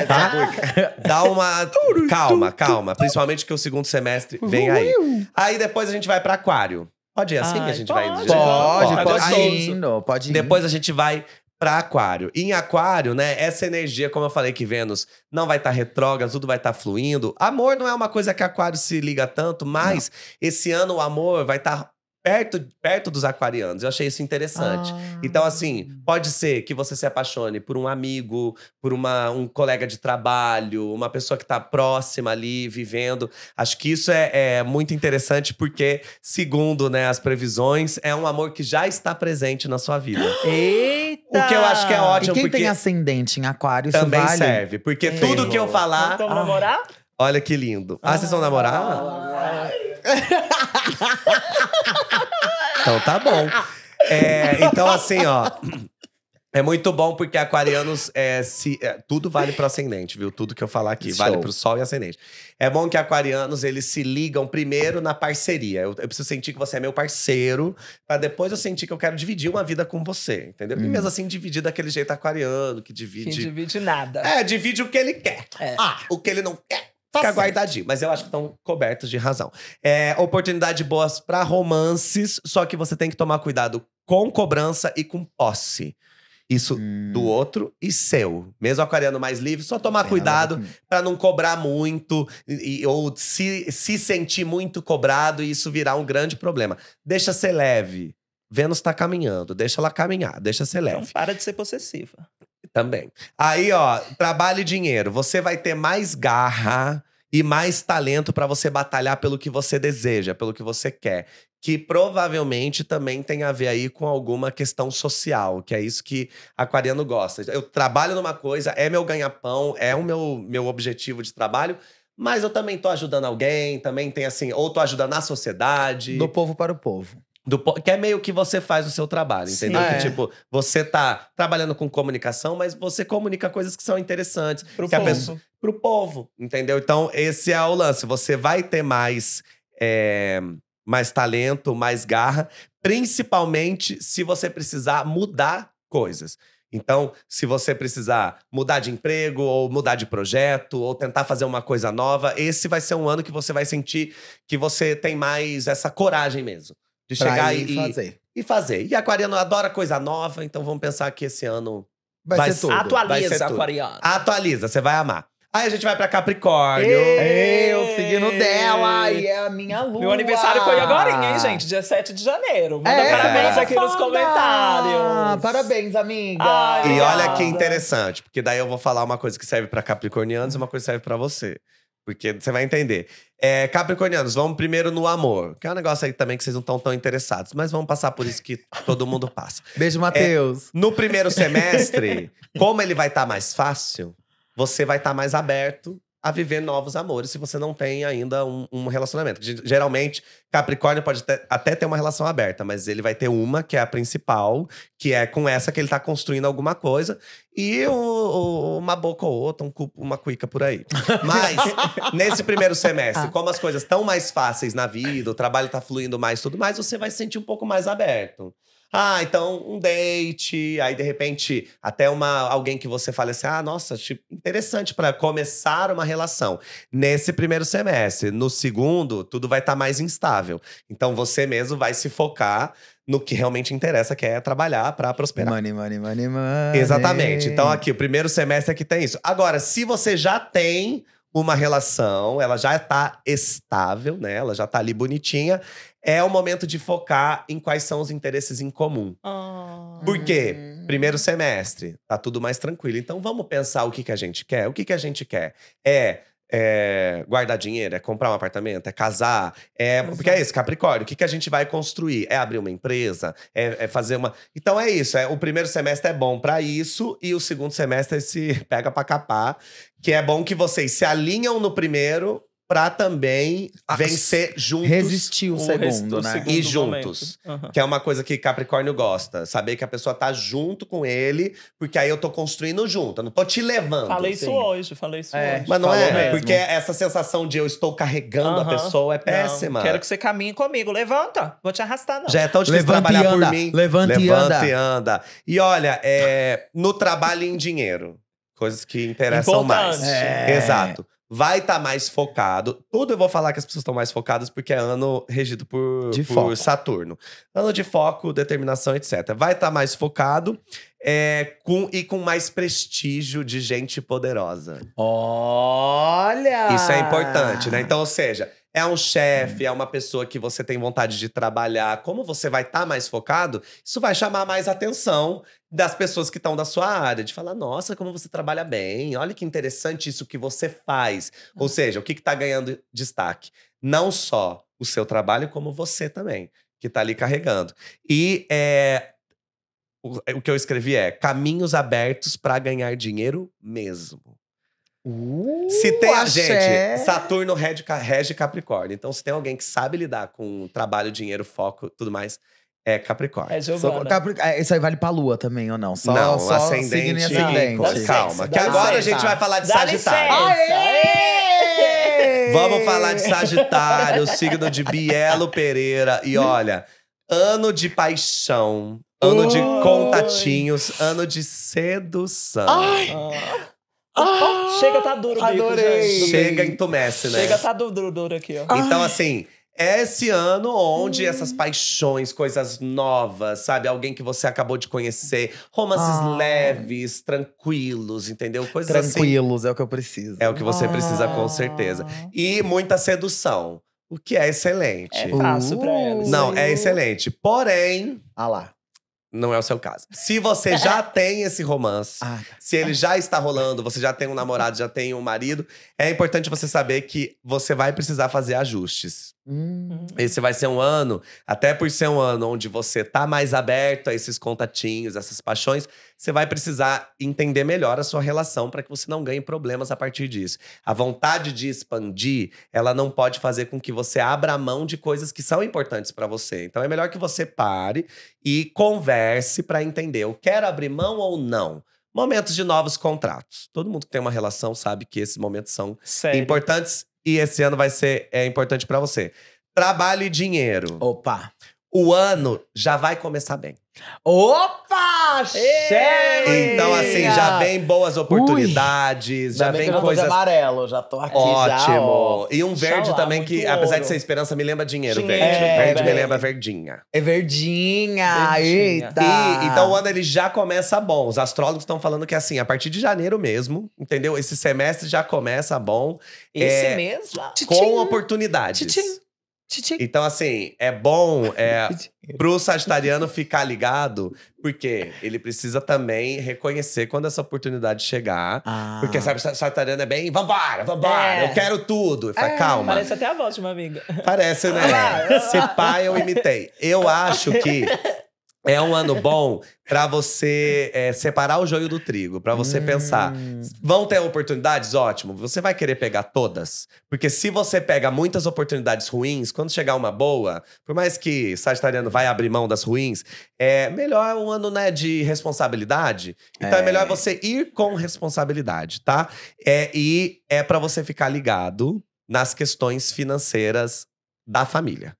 tá? cuica. Dá uma. calma, calma. Principalmente que o segundo semestre vem aí. Aí depois a gente vai para Aquário. Pode ir assim Ai, que a gente pode. vai Pode, pode, tá pode, pode, indo, pode ir. Depois a gente vai para aquário. E em aquário, né, essa energia, como eu falei que Vênus não vai estar tá retrógrada, tudo vai estar tá fluindo. Amor não é uma coisa que aquário se liga tanto, mas não. esse ano o amor vai estar tá perto, perto dos aquarianos. Eu achei isso interessante. Ah. Então, assim, pode ser que você se apaixone por um amigo, por uma, um colega de trabalho, uma pessoa que está próxima ali, vivendo. Acho que isso é, é, muito interessante, porque, segundo né, as previsões, é um amor que já está presente na sua vida. Eita! O que eu acho que é ótimo. E quem porque tem ascendente em aquário, também vale? serve. Porque tudo que eu falar. Vamos namorar? Olha que lindo. Ah, vocês vão ah. namorar? então tá bom. É, então, assim, ó. É muito bom porque aquarianos é, se é, tudo vale para ascendente, viu? Tudo que eu falar aqui Show. vale para o sol e ascendente. É bom que aquarianos eles se ligam primeiro na parceria. Eu, eu preciso sentir que você é meu parceiro para depois eu sentir que eu quero dividir uma vida com você, entendeu? Hum. E mesmo assim dividir daquele jeito aquariano que divide. Que divide nada. É, divide o que ele quer. É. Ah, o que ele não quer. Tá fica guardadinho. Mas eu acho que estão cobertos de razão. É, oportunidade boas para romances, só que você tem que tomar cuidado com cobrança e com posse. Isso hum. do outro e seu. Mesmo aquariano mais livre, só tomar é, cuidado para não cobrar muito e, ou se, se sentir muito cobrado e isso virar um grande problema. Deixa ser leve. Vênus está caminhando, deixa ela caminhar, deixa ser então leve. Não para de ser possessiva. Também. Aí, ó, trabalho e dinheiro. Você vai ter mais garra e mais talento para você batalhar pelo que você deseja, pelo que você quer. Que provavelmente também tem a ver aí com alguma questão social, que é isso que aquariano gosta. Eu trabalho numa coisa, é meu ganha-pão, é o meu, meu objetivo de trabalho, mas eu também tô ajudando alguém, também tem assim, ou tô ajudando a sociedade. Do povo para o povo. Do, que é meio que você faz o seu trabalho, entendeu? que, é. tipo, você tá trabalhando com comunicação, mas você comunica coisas que são interessantes. Pro povo. Pessoa, pro povo, entendeu? Então, esse é o lance. Você vai ter mais, é, mais talento, mais garra, principalmente se você precisar mudar coisas. Então, se você precisar mudar de emprego, ou mudar de projeto, ou tentar fazer uma coisa nova, esse vai ser um ano que você vai sentir que você tem mais essa coragem mesmo. De pra chegar e fazer. E fazer. E aquariano adora coisa nova, então vamos pensar que esse ano vai, vai ser tudo. Atualiza, vai ser tudo. aquariano. Atualiza, você vai amar. Aí a gente vai pra Capricórnio. eu seguindo dela e é a minha lua. Meu aniversário foi agora, hein, gente? Dia 7 de janeiro. Manda é, parabéns é. aqui nos comentários. Parabéns, amiga. Ai, e olha que interessante, porque daí eu vou falar uma coisa que serve pra capricornianos e uma coisa que serve pra você. Porque você vai entender. É, Capricornianos, vamos primeiro no amor, que é um negócio aí também que vocês não estão tão interessados, mas vamos passar por isso que todo mundo passa. Beijo, Matheus. É, no primeiro semestre, como ele vai estar tá mais fácil, você vai estar tá mais aberto a viver novos amores se você não tem ainda um, um relacionamento. Geralmente, Capricórnio pode ter, até ter uma relação aberta, mas ele vai ter uma que é a principal, que é com essa que ele está construindo alguma coisa, e o, o, uma boca ou outra, um, uma cuica por aí. Mas, nesse primeiro semestre, tá. como as coisas estão mais fáceis na vida, o trabalho está fluindo mais tudo mais, você vai se sentir um pouco mais aberto. Ah, então um date, aí de repente até uma alguém que você fala assim: "Ah, nossa, tipo, interessante para começar uma relação". Nesse primeiro semestre, no segundo, tudo vai estar tá mais instável. Então você mesmo vai se focar no que realmente interessa, que é trabalhar para prosperar. Money, money, money, money. Exatamente. Então aqui, o primeiro semestre é que tem isso. Agora, se você já tem uma relação, ela já está estável, né? Ela já está ali bonitinha é o momento de focar em quais são os interesses em comum. Oh. Por quê? Hum. Primeiro semestre, tá tudo mais tranquilo. Então vamos pensar o que, que a gente quer. O que, que a gente quer? É, é guardar dinheiro, é comprar um apartamento, é casar, é. Porque é isso, Capricórnio. O que, que a gente vai construir? É abrir uma empresa, é, é fazer uma. Então é isso. É, o primeiro semestre é bom para isso, e o segundo semestre se pega para capar. Que é bom que vocês se alinham no primeiro para também ah, vencer juntos. Resistir o segundo, né? Segundo e juntos. Uhum. Que é uma coisa que Capricórnio gosta. Saber que a pessoa tá junto com ele, porque aí eu tô construindo junto. Eu não tô te levando. Falei assim. isso hoje, falei isso é, hoje. Mas não Falou é, mesmo. porque essa sensação de eu estou carregando uhum. a pessoa é péssima. Não, quero que você caminhe comigo. Levanta, vou te arrastar, não. Já é tão difícil Levante trabalhar por mim. Levanta, e anda. E, anda. e olha, é, no trabalho e em dinheiro. Coisas que interessam Importante. mais. É. Exato vai estar tá mais focado. Tudo eu vou falar que as pessoas estão mais focadas porque é ano regido por, por Saturno. Ano de foco, determinação, etc. Vai estar tá mais focado é, com, e com mais prestígio de gente poderosa. Olha! Isso é importante, né? Então, ou seja, é um chefe, hum. é uma pessoa que você tem vontade de trabalhar, como você vai estar tá mais focado, isso vai chamar mais atenção das pessoas que estão da sua área, de falar, nossa, como você trabalha bem, olha que interessante isso que você faz. Ah. Ou seja, o que está ganhando destaque? Não só o seu trabalho, como você também, que está ali carregando. E é, o, é, o que eu escrevi é caminhos abertos para ganhar dinheiro mesmo se uh, tem a gente, Saturno rege, rege Capricórnio. Então, se tem alguém que sabe lidar com trabalho, dinheiro, foco, tudo mais, é Capricórnio. Né? É Giovana. Só, Isso aí vale pra Lua também, ou não? Só, não, só ascendente, ascendente. Calma, que agora licença. a gente vai falar de dá Sagitário. Vamos falar de Sagitário, signo de Bielo Pereira. E olha, ano de paixão, ano de contatinhos, ano de sedução. Ai. Ah. Ah, chega, tá duro. Adorei. Bico, chega, entumece, né? Chega, tá duro, duro aqui, ó. Então, assim, é esse ano onde hum. essas paixões, coisas novas, sabe? Alguém que você acabou de conhecer, romances ah. leves, tranquilos, entendeu? Coisas assim. tranquilos assim. é o que eu preciso. É o que você ah. precisa, com certeza. E muita sedução. O que é excelente. É fácil uh, pra elas. Não, é excelente. Porém. Ah lá. Não é o seu caso. Se você já tem esse romance, ah. Tá. se ele já está rolando, você já tem um namorado, já tem um marido, é importante você saber que você vai precisar fazer ajustes. Hum. Esse vai ser um ano, até por ser um ano onde você tá mais aberto a esses contatinhos, essas paixões, você vai precisar entender melhor a sua relação para que você não ganhe problemas a partir disso. A vontade de expandir, ela não pode fazer com que você abra mão de coisas que são importantes para você. Então é melhor que você pare e converse para entender, eu quero abrir mão ou não momentos de novos contratos. Todo mundo que tem uma relação sabe que esses momentos são Sério? importantes e esse ano vai ser é importante para você. Trabalho e dinheiro. Opa o ano já vai começar bem. Opa! Cheio! Então, assim, já vem boas oportunidades, Ui, já vem coisas. amarelo, já tô aqui. Ótimo. Já, e um verde lá, também que, ouro. apesar de ser esperança, me lembra dinheiro, verde. É, verde é, me lembra verdinha. É verdinha, verdinha. eita! E, então, o ano ele já começa bom. Os astrólogos estão falando que, assim, a partir de janeiro mesmo, entendeu? Esse semestre já começa bom. Esse é, mês? Com oportunidades. Tchim. Então, assim, é bom é, pro sagitariano ficar ligado, porque ele precisa também reconhecer quando essa oportunidade chegar. Ah. Porque, sabe, sagitariano é bem, vambora, vambora, é. eu quero tudo. fala, é. calma. Parece até a voz de uma amiga. Parece, né? Ser pai, eu imitei. Eu acho que é um ano bom para você é, separar o joio do trigo, para você hum. pensar. Vão ter oportunidades? Ótimo. Você vai querer pegar todas. Porque se você pega muitas oportunidades ruins, quando chegar uma boa, por mais que Sagitariano vai abrir mão das ruins, é melhor um ano né, de responsabilidade. Então é, é melhor você ir com responsabilidade, tá? É, e é para você ficar ligado nas questões financeiras da família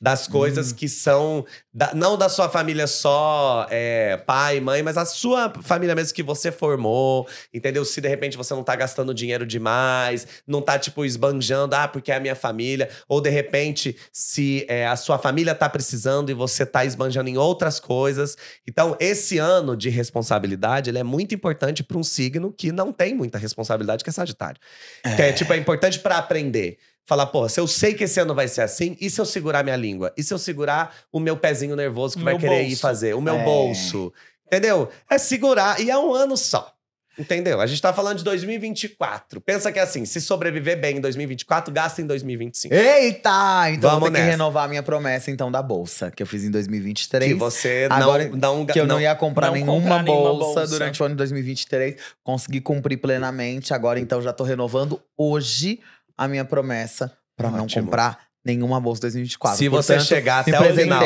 das coisas hum. que são da, não da sua família só é, pai mãe mas a sua família mesmo que você formou entendeu se de repente você não tá gastando dinheiro demais não tá tipo esbanjando ah porque é a minha família ou de repente se é, a sua família tá precisando e você tá esbanjando em outras coisas então esse ano de responsabilidade ele é muito importante para um signo que não tem muita responsabilidade que é Sagitário é. que é tipo é, é. importante para aprender falar, pô, se eu sei que esse ano vai ser assim, e se eu segurar minha língua? E se eu segurar o meu pezinho nervoso que vai querer bolso. ir fazer? O meu é. bolso. Entendeu? É segurar, e é um ano só. Entendeu? A gente tá falando de 2024. Pensa que é assim, se sobreviver bem em 2024, gasta em 2025. Eita! Então Vamos vou ter nessa. que renovar a minha promessa, então, da bolsa, que eu fiz em 2023. Que você Agora, não, não... Que eu não, não ia comprar, não nenhuma, comprar bolsa nenhuma, bolsa durante o ano de 2023. Consegui cumprir plenamente. Agora, então, já tô renovando hoje a minha promessa para não comprar nenhuma bolsa 2024. Se Portanto, você chegar até o final,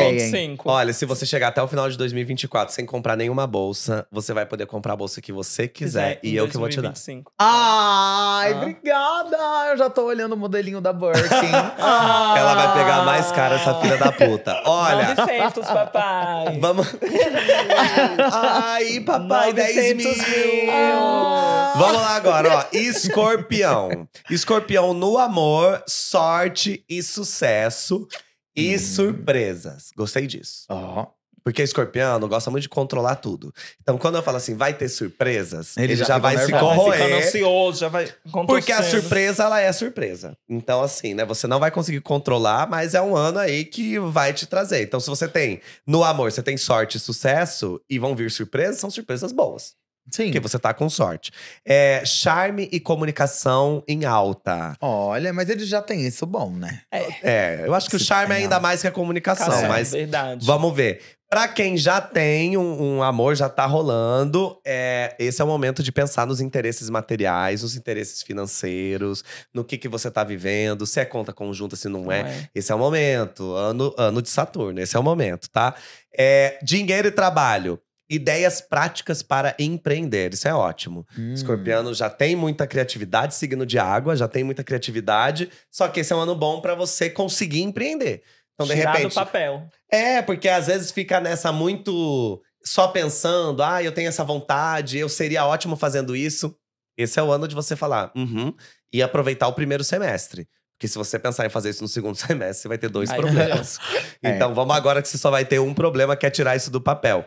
olha, se você chegar até o final de 2024 sem comprar nenhuma bolsa, você vai poder comprar a bolsa que você quiser, quiser e eu 2025. que vou te dar. Ai, ah. obrigada. Eu já tô olhando o modelinho da Birkin. ah. Ela vai pegar mais cara essa filha da puta. Olha. 900, papai. Vamos. Ai, papai, 900 10 mil. mil. Ah. Vamos lá agora, ó. Escorpião. Escorpião no amor, sorte e sucesso e hum. surpresas. Gostei disso. Ó. Oh. Porque escorpião gosta muito de controlar tudo. Então, quando eu falo assim, vai ter surpresas, ele, ele já, já vai nervoso, se corroer. Vai ansioso, já vai Porque a surpresa, ela é surpresa. Então, assim, né? Você não vai conseguir controlar, mas é um ano aí que vai te trazer. Então, se você tem no amor, você tem sorte e sucesso, e vão vir surpresas, são surpresas boas. Sim. Porque você tá com sorte. É, charme e comunicação em alta. Olha, mas eles já têm isso bom, né? É, é eu acho que o charme é ainda mais que a comunicação, Caramba, mas é verdade. vamos ver. Pra quem já tem um, um amor, já tá rolando, é, esse é o momento de pensar nos interesses materiais, nos interesses financeiros, no que, que você tá vivendo, se é conta conjunta, se não é. é. Esse é o momento. Ano, ano de Saturno, esse é o momento, tá? É, dinheiro e trabalho. Ideias práticas para empreender. Isso é ótimo. Hum. Escorpiano já tem muita criatividade, signo de água, já tem muita criatividade. Só que esse é um ano bom para você conseguir empreender. Então, de Tirar repente. do papel. É, porque às vezes fica nessa muito só pensando, ah, eu tenho essa vontade, eu seria ótimo fazendo isso. Esse é o ano de você falar, uhum, e aproveitar o primeiro semestre. Porque se você pensar em fazer isso no segundo semestre, você vai ter dois Ai, problemas. É. então vamos agora que você só vai ter um problema, que é tirar isso do papel.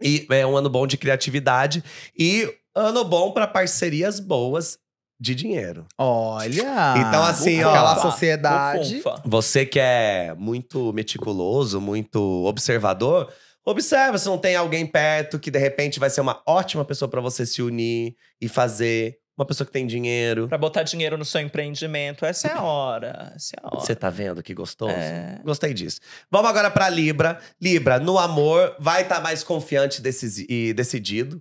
E é um ano bom de criatividade e ano bom para parcerias boas de dinheiro. Olha! Então, assim, ufa, ó, aquela sociedade. Ufa. Você que é muito meticuloso, muito observador, observa se não tem alguém perto que de repente vai ser uma ótima pessoa para você se unir e fazer uma pessoa que tem dinheiro. Pra botar dinheiro no seu empreendimento. Essa é a hora. Essa é a hora. Você tá vendo que gostoso? É. Gostei disso. Vamos agora pra Libra. Libra, no amor, vai estar tá mais confiante e decidido.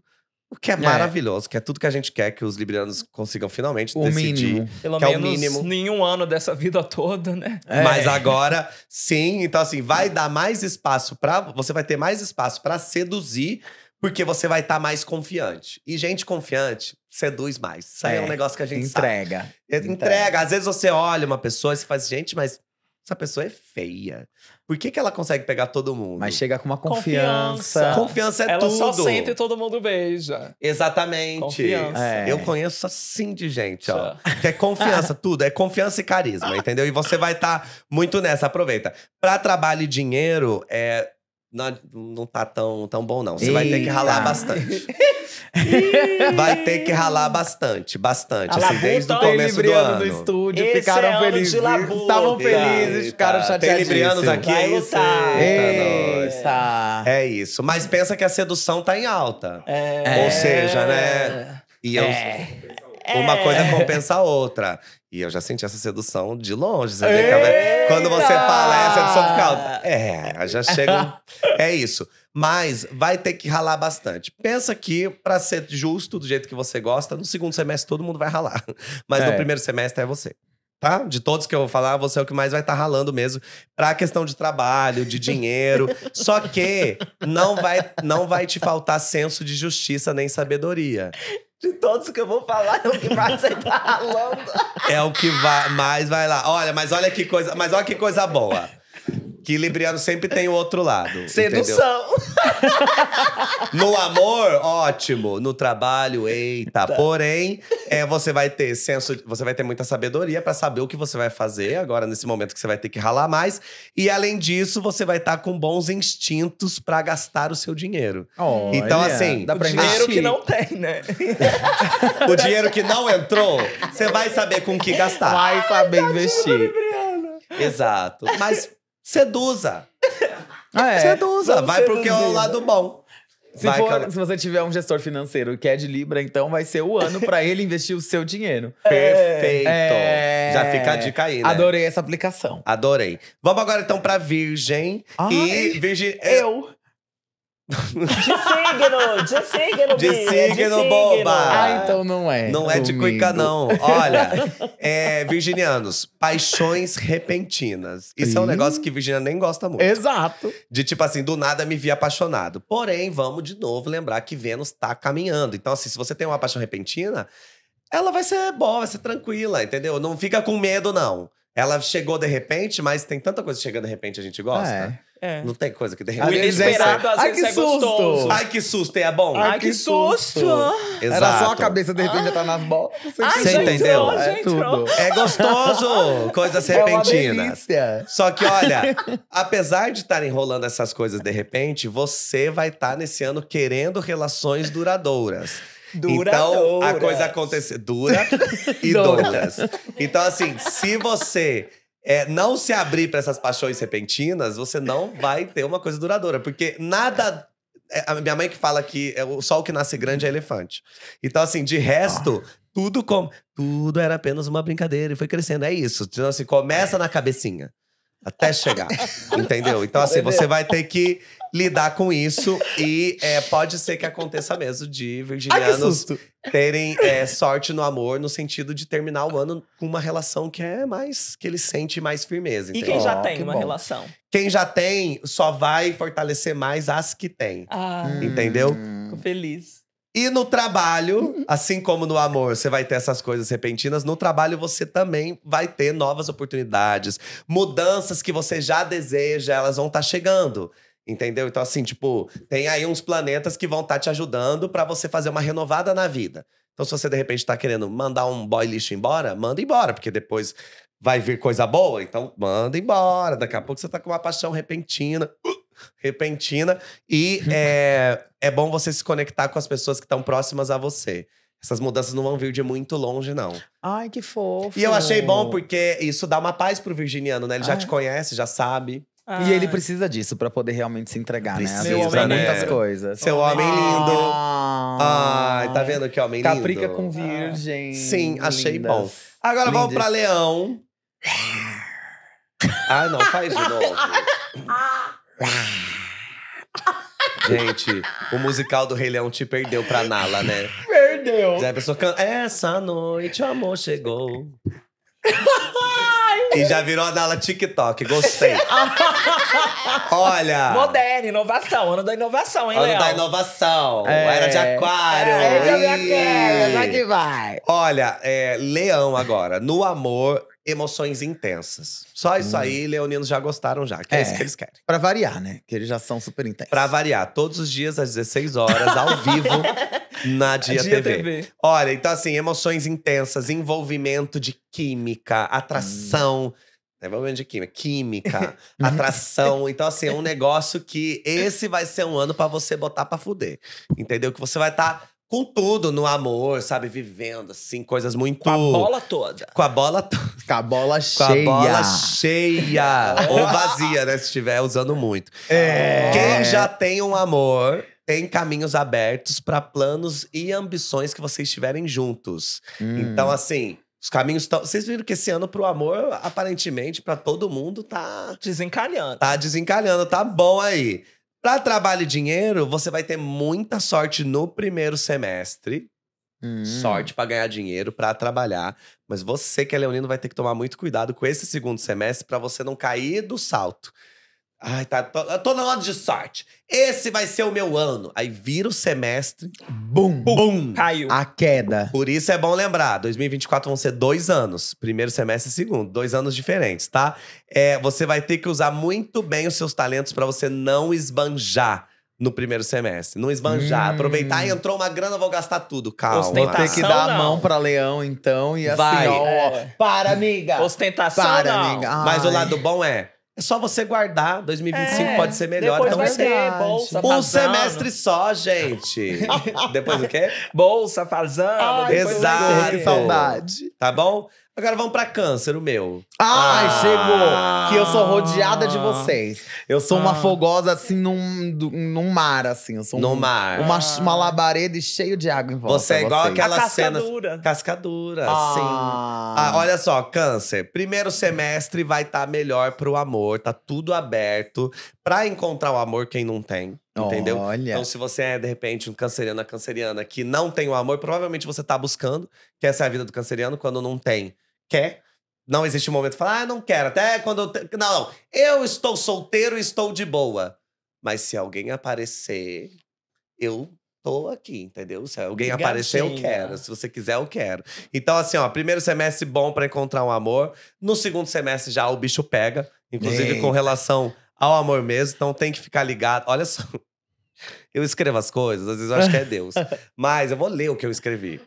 O que é, é maravilhoso, que é tudo que a gente quer que os librianos consigam finalmente o decidir. Mínimo. É Pelo menos é o mínimo. nenhum ano dessa vida toda, né? É. Mas é. agora, sim. Então, assim, vai dar mais espaço para Você vai ter mais espaço para seduzir porque você vai estar tá mais confiante. E gente confiante seduz mais. Isso aí é, é um negócio que a gente entrega. sabe. Entrega. Entrega. Às vezes você olha uma pessoa e você faz, assim, gente, mas essa pessoa é feia. Por que, que ela consegue pegar todo mundo? Mas chega com uma confiança. Confiança, confiança é ela tudo. Ela só senta e todo mundo beija. Exatamente. Confiança. É. Eu conheço assim de gente, ó. que é confiança, tudo. É confiança e carisma, entendeu? E você vai estar tá muito nessa. Aproveita. Para trabalho e dinheiro, é, não, não tá tão, tão bom, não. Você vai ter que ralar bastante. vai ter que ralar bastante, bastante. Assim, desde o começo do ano. no estúdio, Esse ficaram é felizes. Estavam felizes, ficaram chateados. Tem aqui, vai é isso. Eita, É isso. Mas pensa que a sedução tá em alta. É. Ou seja, né? É. E eu... É. Uma é. coisa compensa a outra. E eu já senti essa sedução de longe. Você é- quando você fala essa, é a pessoa fica. É, já chega. é isso. Mas vai ter que ralar bastante. Pensa que, para ser justo do jeito que você gosta, no segundo semestre todo mundo vai ralar. Mas é. no primeiro semestre é você tá? De todos que eu vou falar, você é o que mais vai estar tá ralando mesmo para a questão de trabalho, de dinheiro. Só que não vai não vai te faltar senso de justiça nem sabedoria. De todos que eu vou falar, é o que mais você tá ralando. É o que vai, mais vai lá. Olha, mas olha que coisa, mas olha que coisa boa. Que Libriano sempre tem o outro lado. Sedução! no amor, ótimo. No trabalho, eita. Tá. Porém, é, você vai ter senso, você vai ter muita sabedoria para saber o que você vai fazer agora nesse momento que você vai ter que ralar mais. E além disso, você vai estar tá com bons instintos para gastar o seu dinheiro. Oh, então, olha. assim, Dá pra o dinheiro que não tem, né? o dinheiro que não entrou, você vai saber com o que gastar. Vai saber Ai, investir. Exato. Mas Seduza. Ah, é? Seduza. Vamos vai seduzir. porque é o né? lado bom. Se, vai, for, se, você tiver um gestor financeiro que é de Libra, então vai ser o ano para ele investir o seu dinheiro. Perfeito. É. Já fica a dica aí, né? Adorei essa aplicação. Adorei. Vamos agora então para Virgem. Ai, e Virgem, eu. De signo, de signo, de signo, de signo boba. Ah, então não é. Não é de cuica, não. Olha, é, virginianos, paixões repentinas. Isso é um negócio que Virginia nem gosta muito. Exato. De tipo assim, do nada me vi apaixonado. Porém, vamos de novo lembrar que Vênus tá caminhando. Então, assim, se você tem uma paixão repentina, ela vai ser boa, vai ser tranquila, entendeu? Não fica com medo, não. Ela chegou de repente, mas tem tanta coisa chegando de repente a gente gosta. É. É. Não tem coisa que tem. O inesperado às vezes é gostoso. Ai, que susto, é bom. Ai, que susto. Exato. Era só a cabeça, de repente já tá nas bolas. Ai, Você entendeu? é tudo. É gostoso. Coisas repentinas. É só que, olha, apesar de estar enrolando essas coisas de repente, você vai estar tá nesse ano querendo relações duradouras. Duradouras. Então, a coisa acontecer Dura e duras Então, assim, se você é, não se abrir para essas paixões repentinas, você não vai ter uma coisa duradoura. Porque nada. É, a minha mãe que fala que é o sol que nasce grande é elefante. Então, assim, de resto, ah. tudo como. Tudo era apenas uma brincadeira e foi crescendo. É isso. Então, assim, começa é. na cabecinha. Até chegar. entendeu? Então, assim, você vai ter que lidar com isso. E é, pode ser que aconteça mesmo de virginianos Ai, terem é, sorte no amor, no sentido de terminar o ano com uma relação que é mais. que ele sente mais firmeza. E quem já oh, tem que uma bom. relação? Quem já tem só vai fortalecer mais as que tem. Ah. Entendeu? Hum. Fico feliz. E no trabalho, assim como no amor, você vai ter essas coisas repentinas, no trabalho você também vai ter novas oportunidades. Mudanças que você já deseja, elas vão estar tá chegando. Entendeu? Então, assim, tipo, tem aí uns planetas que vão estar tá te ajudando para você fazer uma renovada na vida. Então, se você de repente está querendo mandar um boy lixo embora, manda embora, porque depois vai vir coisa boa, então manda embora. Daqui a pouco você tá com uma paixão repentina. Uh, repentina. E é, é bom você se conectar com as pessoas que estão próximas a você. Essas mudanças não vão vir de muito longe, não. Ai, que fofo. E eu achei bom porque isso dá uma paz pro virginiano, né? Ele já Ai. É. te conhece, já sabe. Ah. E ele precisa disso para poder realmente se entregar, né? precisa, né? Precisa, né? muitas é. coisas. Seu homem, é lindo. Ah. Ai, tá vendo que homem lindo? Caprica com virgem. Ah. Sim, achei Lindas. bom. Agora Lindas. vamos pra leão. ah, não, faz de novo. Gente, o musical do Rei Leão te perdeu pra Nala, né? Perdeu. Já a pessoa canta. Essa noite o amor chegou. E já virou a Dala TikTok, gostei. Olha. moderno, inovação. Ano da inovação, hein, ano Leão? Ano da inovação. É. Era de aquário. É, era de aquário, vai que vai. Olha, é, Leão agora. No amor, emoções intensas. Só isso hum. aí, leoninos já gostaram já, que é, é isso que eles querem. Pra variar, né? Que eles já são super intensos. Pra variar, todos os dias às 16 horas, ao vivo, na Dia, Dia TV. TV. Olha, então assim, emoções intensas, envolvimento de química, atração… Hum. É de química. Química, atração. Então, assim, é um negócio que esse vai ser um ano para você botar para fuder. Entendeu? Que você vai estar tá com tudo, no amor, sabe? Vivendo, assim, coisas muito. Com a bola toda. Com a bola toda. Com a bola cheia. Com a bola cheia. Ou vazia, né? Se estiver usando muito. É. Quem já tem um amor. Tem caminhos abertos para planos e ambições que vocês tiverem juntos. Hum. Então, assim, os caminhos estão. Vocês viram que esse ano pro amor, aparentemente, para todo mundo, tá. Desencalhando. Tá desencalhando, tá bom aí. Para trabalho e dinheiro, você vai ter muita sorte no primeiro semestre. Hum. Sorte para ganhar dinheiro, para trabalhar. Mas você que é leonino vai ter que tomar muito cuidado com esse segundo semestre para você não cair do salto. Ai, tá, tô, tô na hora de sorte. Esse vai ser o meu ano. Aí vira o semestre. Bum! Bum! caiu. A queda. Por isso é bom lembrar: 2024 vão ser dois anos. Primeiro semestre e segundo. Dois anos diferentes, tá? É, você vai ter que usar muito bem os seus talentos para você não esbanjar no primeiro semestre. Não esbanjar. Hum. Aproveitar, entrou uma grana, vou gastar tudo. Calma. Vou ter que dar não. a mão pra leão, então, e assim, Vai. ó. É. Para, amiga! Ostentação Para, não. amiga. Ai. Mas o lado bom é é só você guardar. 2025 é, pode ser melhor. Depois então vai você... ter é bolsa Um fazano. semestre só, gente. depois o quê? Bolsa, fazendo. Ah, exato. Que saudade. Tá bom? Agora vamos pra câncer, o meu. Ai, ah, chegou! Que eu sou rodeada de ah. vocês. Eu sou ah, uma fogosa, assim, num, num mar, assim. Eu sou um, mar. Uma, uma ah. labareda cheio de água em volta. Você é igual vocês. aquela cena… Cascadura. Cascadura, ah. sim. Ah, olha só, câncer. Primeiro semestre vai estar tá melhor pro amor. Tá tudo aberto pra encontrar o amor quem não tem. Entendeu? Olha. Então, se você é, de repente, um canceriano, canceriana que não tem o amor, provavelmente você tá buscando, que essa é a vida do canceriano, quando não tem quer. Não existe um momento de falar, ah, não quero, até quando eu. Te... Não, não. Eu estou solteiro e estou de boa. Mas se alguém aparecer, eu tô aqui, entendeu? Se alguém Gatinha. aparecer, eu quero. Se você quiser, eu quero. Então, assim, ó, primeiro semestre bom para encontrar um amor. No segundo semestre já o bicho pega, inclusive Eita. com relação ao amor mesmo. Então tem que ficar ligado. Olha só. Eu escrevo as coisas, às vezes eu acho que é Deus. Mas eu vou ler o que eu escrevi.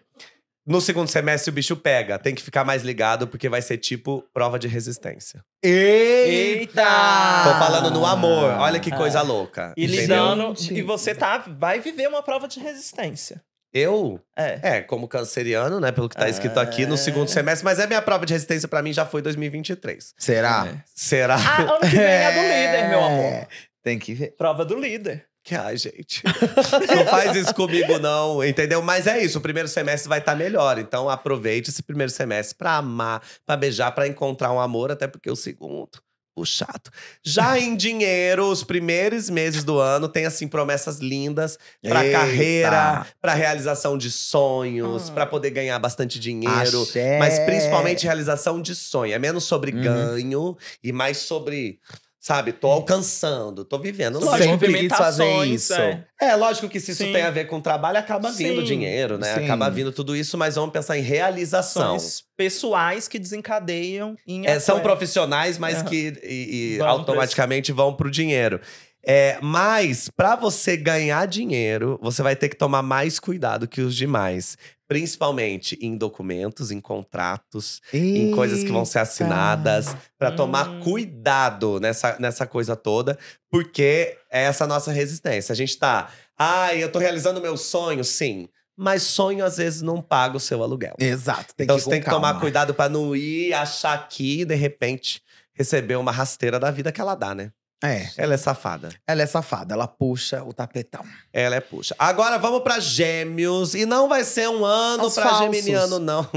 No segundo semestre o bicho pega. Tem que ficar mais ligado porque vai ser tipo prova de resistência. Eita! Tô falando no amor. Olha que é. coisa louca. E lidando. E você tá, vai viver uma prova de resistência. Eu? É. é. como canceriano, né? Pelo que tá escrito é. aqui no segundo semestre, mas é minha prova de resistência para mim já foi 2023. Será? É. Será? Ah, ano que vem é, é do líder, meu amor. Tem que ver. Prova do líder que ai, gente, não faz isso comigo não, entendeu? Mas é isso, o primeiro semestre vai estar tá melhor, então aproveite esse primeiro semestre para amar, para beijar, para encontrar um amor, até porque o segundo o chato. Já em dinheiro, os primeiros meses do ano tem assim promessas lindas para carreira, para realização de sonhos, hum. para ah. poder ganhar bastante dinheiro, Axé. mas principalmente realização de sonho. É menos sobre uhum. ganho e mais sobre Sabe, tô alcançando, tô vivendo. Não sempre quis fazer é. isso. É. é. lógico que se isso Sim. tem a ver com trabalho, acaba vindo Sim. dinheiro, né? Sim. Acaba vindo tudo isso, mas vamos pensar em realização. Ações pessoais que desencadeiam em. É, são profissionais, mas uhum. que e, e automaticamente vão pro dinheiro. É, mas, para você ganhar dinheiro, você vai ter que tomar mais cuidado que os demais. Principalmente em documentos, em contratos, Eita. em coisas que vão ser assinadas. para hum. tomar cuidado nessa, nessa coisa toda, porque é essa nossa resistência. A gente tá. Ai, ah, eu tô realizando meu sonho, sim mas sonho às vezes não paga o seu aluguel. Exato. então você tem que calma. tomar cuidado para não ir achar que de repente receber uma rasteira da vida que ela dá, né? É. Ela é safada. Ela é safada, ela puxa o tapetão. Ela é puxa. Agora vamos para Gêmeos e não vai ser um ano para Geminiano não.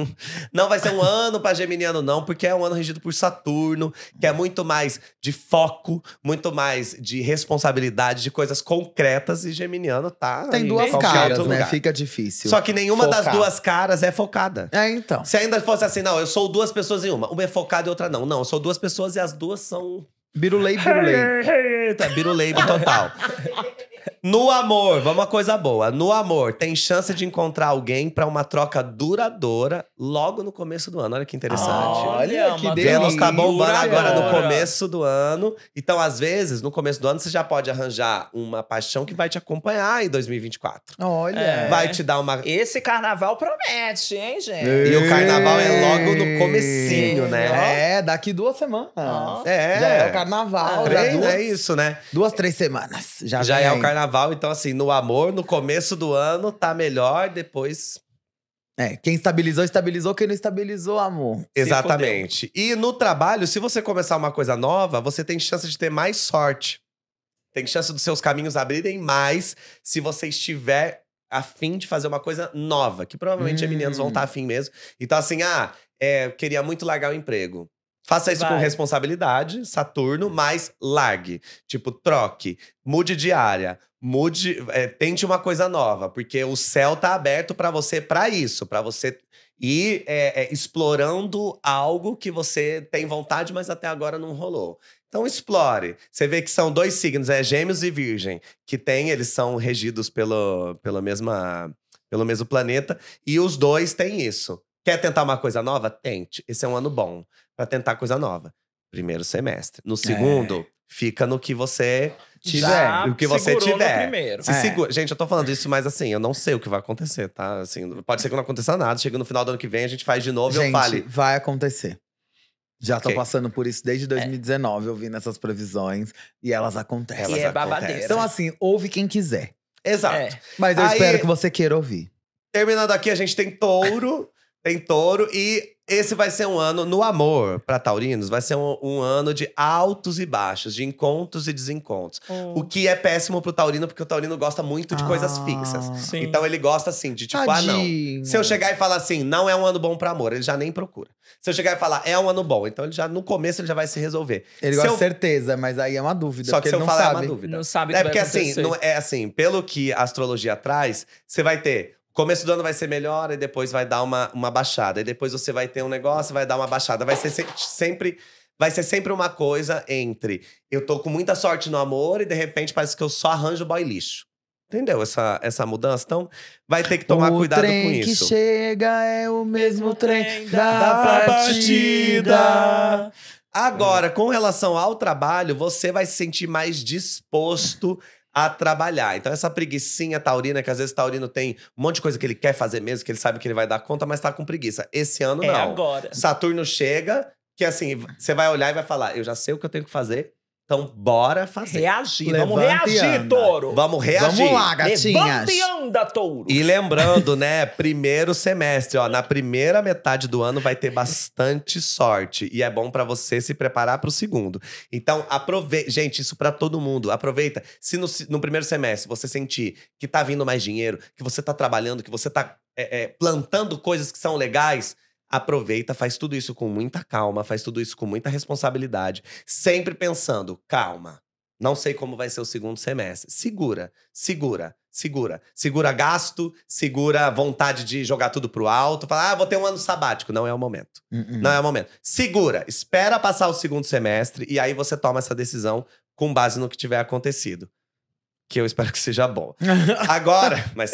Não vai ser um ano para Geminiano não, porque é um ano regido por Saturno, que é muito mais de foco, muito mais de responsabilidade, de coisas concretas e Geminiano tá Tem duas caras, né? Fica difícil. Só que nenhuma Focar. das duas caras é focada. É então. Se ainda fosse assim, não, eu sou duas pessoas em uma, uma é focada e outra não. Não, eu sou duas pessoas e as duas são Birulei, birulei. tá, birulei total. No amor, vamos a coisa boa. No amor, tem chance de encontrar alguém para uma troca duradoura logo no começo do ano. Olha que interessante. Olha, que delícia. Vênus tá bombando agora no começo do ano. Então, às vezes, no começo do ano, você já pode arranjar uma paixão que vai te acompanhar em 2024. Olha. É. Vai te dar uma... Esse carnaval promete, hein, gente? E o carnaval é logo no comecinho, né? É, daqui duas semanas. É. Já é o carnaval. Três, duas... É isso, né? Duas, três semanas. Já, já é o carnaval carnaval, então assim, no amor, no começo do ano tá melhor, depois é, quem estabilizou, estabilizou, quem não estabilizou, amor. Exatamente. E no trabalho, se você começar uma coisa nova, você tem chance de ter mais sorte. Tem chance dos seus caminhos abrirem mais se você estiver afim de fazer uma coisa nova, que provavelmente hum. meninos vão estar afim mesmo. Então, assim, ah, é, queria muito largar o emprego. Faça isso Vai. com responsabilidade, Saturno, mas largue. Tipo, troque, mude de área, mude, é, tente uma coisa nova, porque o céu tá aberto para você para isso, para você ir é, é, explorando algo que você tem vontade, mas até agora não rolou. Então explore. Você vê que são dois signos, é Gêmeos e Virgem, que tem, eles são regidos pelo, pelo mesma, pelo mesmo planeta, e os dois têm isso. Quer tentar uma coisa nova? Tente. Esse é um ano bom para tentar coisa nova. Primeiro semestre. No é. segundo, é. fica no que você tiver. Já o que você tiver. Se é. segura. Gente, eu tô falando isso, mas assim, eu não sei o que vai acontecer, tá? Assim, pode ser que não aconteça nada. Chega no final do ano que vem, a gente faz de novo gente, e eu fale. Vai acontecer. Já okay. tô passando por isso desde 2019, é. ouvindo essas previsões. E elas acontecem. E elas é Então, assim, ouve quem quiser. Exato. É. Mas eu Aí, espero que você queira ouvir. Terminando aqui, a gente tem touro. tem touro e esse vai ser um ano, no amor para taurinos, vai ser um, um, ano de altos e baixos, de encontros e desencontros. Hum. O que é péssimo pro taurino, porque o taurino gosta muito de ah, coisas fixas. Sim. Então ele gosta assim, de tipo, Tadinho. ah não. Se eu chegar e falar assim, não é um ano bom para amor, ele já nem procura. Se eu chegar e falar, é um ano bom, então ele já, no começo, ele já vai se resolver. Ele se gosta eu... de certeza, mas aí é uma dúvida. Só que se eu falar, sabe. é uma dúvida. Não sabe É porque assim, não, é assim, pelo que a astrologia traz, você vai ter começo do ano vai ser melhor e depois vai dar uma, uma baixada. E depois você vai ter um negócio, vai dar uma baixada. Vai ser se sempre. Vai ser sempre uma coisa entre eu tô com muita sorte no amor e de repente parece que eu só arranjo boy lixo. Entendeu essa, essa mudança? Então, vai ter que tomar o cuidado trem com isso. O que chega é o mesmo trem da, da partida. partida. Agora, com relação ao trabalho, você vai se sentir mais disposto a trabalhar. Então, essa preguiçinha taurina, que às vezes taurino tem um monte de coisa que ele quer fazer mesmo, que ele sabe que ele vai dar conta, mas tá com preguiça. Esse ano, é não. agora. Saturno chega, que assim, você vai olhar e vai falar, eu já sei o que eu tenho que fazer, então, bora fazer. Reagir. Levanta vamos reagir, anda. touro. Vamos reagir. Vamos lá, gatinhas. Levanta e anda, touro. E lembrando, né? primeiro semestre, ó. Na primeira metade do ano vai ter bastante sorte. E é bom para você se preparar para o segundo. Então, aproveita. Gente, isso para todo mundo. Aproveita. Se no, no, primeiro semestre você sentir que tá vindo mais dinheiro, que você tá trabalhando, que você tá é, é, plantando coisas que são legais, aproveita, faz tudo isso com muita calma, faz tudo isso com muita responsabilidade, sempre pensando, calma. Não sei como vai ser o segundo semestre. Segura, segura, segura. Segura gasto, segura vontade de jogar tudo pro alto. Falar, ah, vou ter um ano sabático. Não é o momento. Uh -uh. Não é o momento. Segura, espera passar o segundo semestre e aí você toma essa decisão com base no que tiver acontecido que eu espero que seja bom. Agora, mas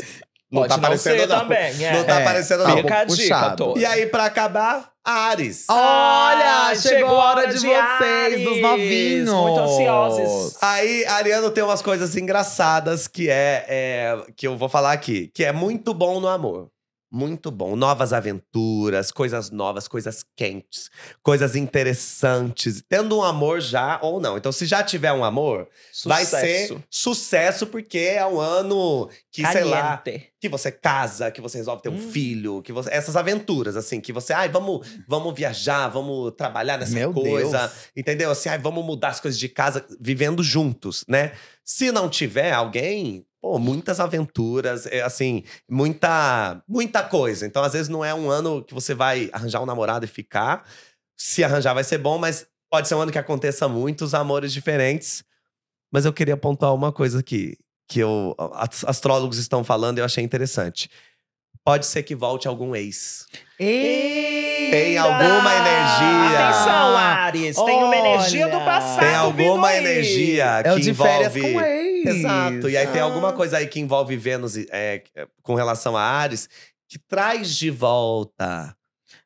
não Pode tá aparecendo, não. Também, é. Não tá é, aparecendo, não. Fica a dica toda. E aí, pra acabar, Ares. Ah, Olha, chegou, chegou a hora de, de vocês, Ares. dos novinhos. Muito ansiosos. Aí, Ariano tem umas coisas engraçadas que é, é, que eu vou falar aqui. Que é muito bom no amor. Muito bom. Novas aventuras, coisas novas, coisas quentes, coisas interessantes. Tendo um amor já ou não. Então, se já tiver um amor, sucesso. vai ser sucesso, porque é um ano que, Caliente. sei lá, que você casa, que você resolve ter um hum. filho, que você. Essas aventuras, assim, que você, ai, vamos, vamos viajar, vamos trabalhar nessa Meu coisa. Deus. Entendeu? Assim, ai, vamos mudar as coisas de casa, vivendo juntos, né? Se não tiver alguém, Pô, muitas aventuras, é, assim, muita, muita coisa. Então, às vezes, não é um ano que você vai arranjar um namorado e ficar. Se arranjar, vai ser bom, mas pode ser um ano que aconteça muitos amores diferentes. Mas eu queria pontuar uma coisa aqui, que eu, astrólogos estão falando e eu achei interessante pode ser que volte algum ex. Eita! Tem alguma energia. Atenção, Ares. Tem uma energia do passado. Tem alguma energia é que é de envolve. Com ex. Exato. E aí ah. tem alguma ah. coisa aí que envolve Vênus é, com relação a Ares que traz de volta.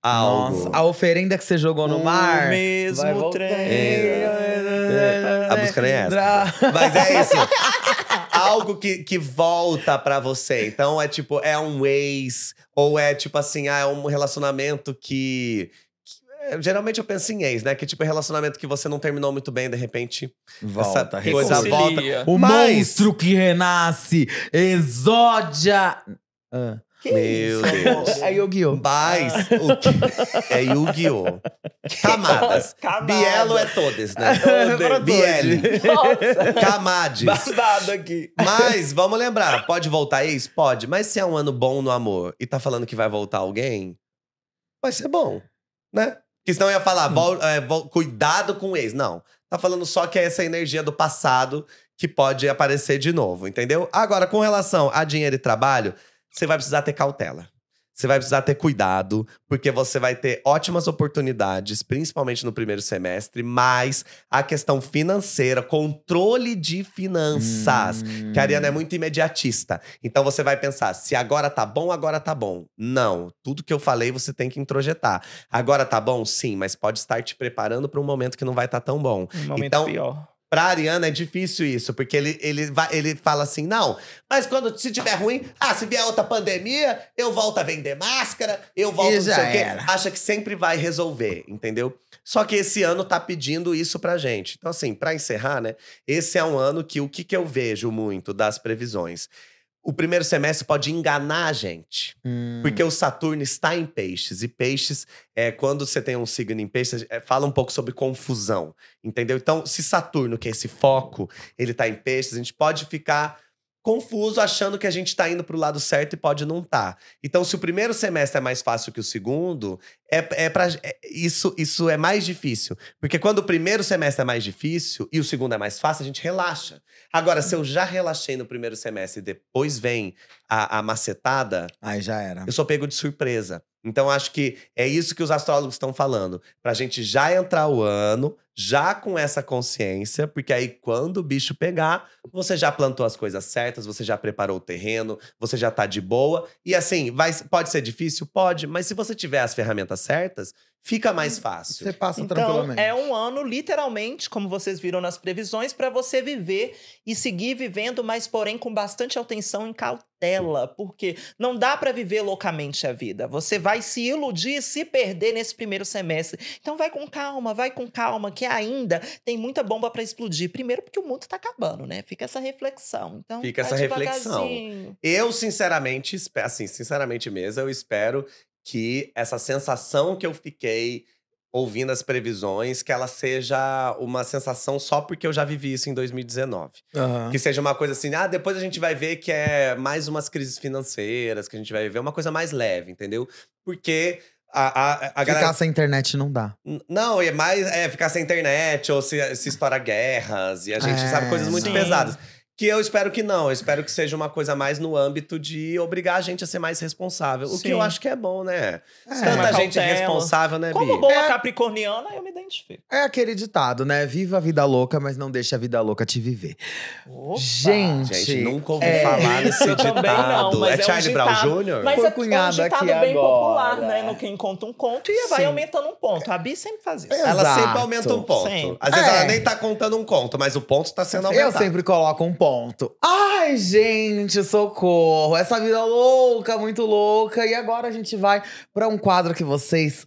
Algo. Nossa, a oferenda que você jogou no o mar. mesmo trem. É. É. A música nem é essa. Mas é isso. algo que, que volta para você. Então é tipo, é um ex, ou é tipo assim, ah, é um relacionamento que. que é, geralmente eu penso em ex, né? Que tipo é relacionamento que você não terminou muito bem, de repente. Volta, essa coisa volta. O Mas... monstro que renasce, exódia. Ah. Que Meu isso? Deus. É Yu-Gi-Oh! Mas ah. o que... é Yu-Gi-Oh! Camadas. Bielo é todas, né? bielo Nossa. Camades. Babado aqui. Mas vamos lembrar, pode voltar ex? Pode. Mas se é um ano bom no amor e tá falando que vai voltar alguém, vai ser bom, né? Porque senão eu ia falar, vol, é, vol, cuidado com o ex. Não. Tá falando só que é essa energia do passado que pode aparecer de novo, entendeu? Agora, com relação a dinheiro e trabalho você vai precisar ter cautela. Você vai precisar ter cuidado, porque você vai ter ótimas oportunidades, principalmente no primeiro semestre, mas a questão financeira, controle de finanças, hum. que a Ariana é hum. muito imediatista. Então você vai pensar, se agora tá bom, agora tá bom. Não, tudo que eu falei você tem que introjetar. Agora tá bom? Sim, mas pode estar te preparando para um momento que não vai estar tá tão bom. Um momento então, pior Pra Ariana é difícil isso, porque ele, ele, vai, ele fala assim: não, mas quando se tiver ruim, ah, se vier outra pandemia, eu volto a vender máscara, eu volto a não sei o quê. Era. Acha que sempre vai resolver, entendeu? Só que esse ano tá pedindo isso pra gente. Então, assim, pra encerrar, né? Esse é um ano que o que, que eu vejo muito das previsões? o primeiro semestre pode enganar a gente. Hum. Porque o Saturno está em peixes. E peixes, é, quando você tem um signo em peixes, é, fala um pouco sobre confusão. Entendeu? Então, se Saturno, que é esse foco, ele está em peixes, a gente pode ficar confuso, achando que a gente está indo para o lado certo e pode não estar. Tá. Então, se o primeiro semestre é mais fácil que o segundo, é, é, para é isso, isso é mais difícil. Porque quando o primeiro semestre é mais difícil e o segundo é mais fácil, a gente relaxa. Agora, se eu uhum. já relaxei no primeiro semestre e depois vem a, a macetada. Aí já era. Eu sou pego de surpresa. Então, acho que é isso que os astrólogos estão falando. Para a gente já entrar o ano já com essa consciência, porque aí quando o bicho pegar, você já plantou as coisas certas, você já preparou o terreno, você já tá de boa. E assim, vai, pode ser difícil? Pode, mas se você tiver as ferramentas certas, fica mais hum, fácil. Você passa então, tranquilamente. É um ano, literalmente, como vocês viram nas previsões, para você viver e seguir vivendo, mas porém com bastante atenção e cautela, porque não dá para viver loucamente a vida. Você vai se iludir, se perder nesse primeiro semestre. Então vai com calma, vai com calma, que porque ainda tem muita bomba para explodir. Primeiro, porque o mundo tá acabando, né? Fica essa reflexão. Então, Fica essa reflexão. Eu, sinceramente, assim, sinceramente mesmo, eu espero que essa sensação que eu fiquei ouvindo as previsões, que ela seja uma sensação só porque eu já vivi isso em 2019. Uhum. Que seja uma coisa assim, ah, depois a gente vai ver que é mais umas crises financeiras, que a gente vai ver uma coisa mais leve, entendeu? Porque a, a, a galera... Ficar sem internet não dá. Não, e é mais é, ficar sem internet ou se, se estourar guerras. E a gente é, sabe coisas muito sim. pesadas. Que eu espero que não. Eu espero que seja uma coisa mais no âmbito de obrigar a gente a ser mais responsável. O Sim. que eu acho que é bom, né? É, Tanta gente cautela. responsável, né, Bia? Como boa é... capricorniana, eu me identifico. É aquele ditado, né? Viva a vida louca, mas não deixa a vida louca te viver. Opa. Gente, gente, nunca ouvi é... falar desse ditado. não, é, é Charlie um Brown Jr.? Mas Foi é, cunhado é um ditado bem agora. popular, né? No que encontra um conto e vai Sim. aumentando um ponto. A Bia sempre faz isso. Exato. Ela sempre aumenta um ponto. Sempre. Às vezes ela é. nem tá contando um conto, mas o ponto tá sendo aumentado. Eu sempre coloco um ponto ponto. Ai, gente, socorro! Essa vida louca, muito louca. E agora a gente vai para um quadro que vocês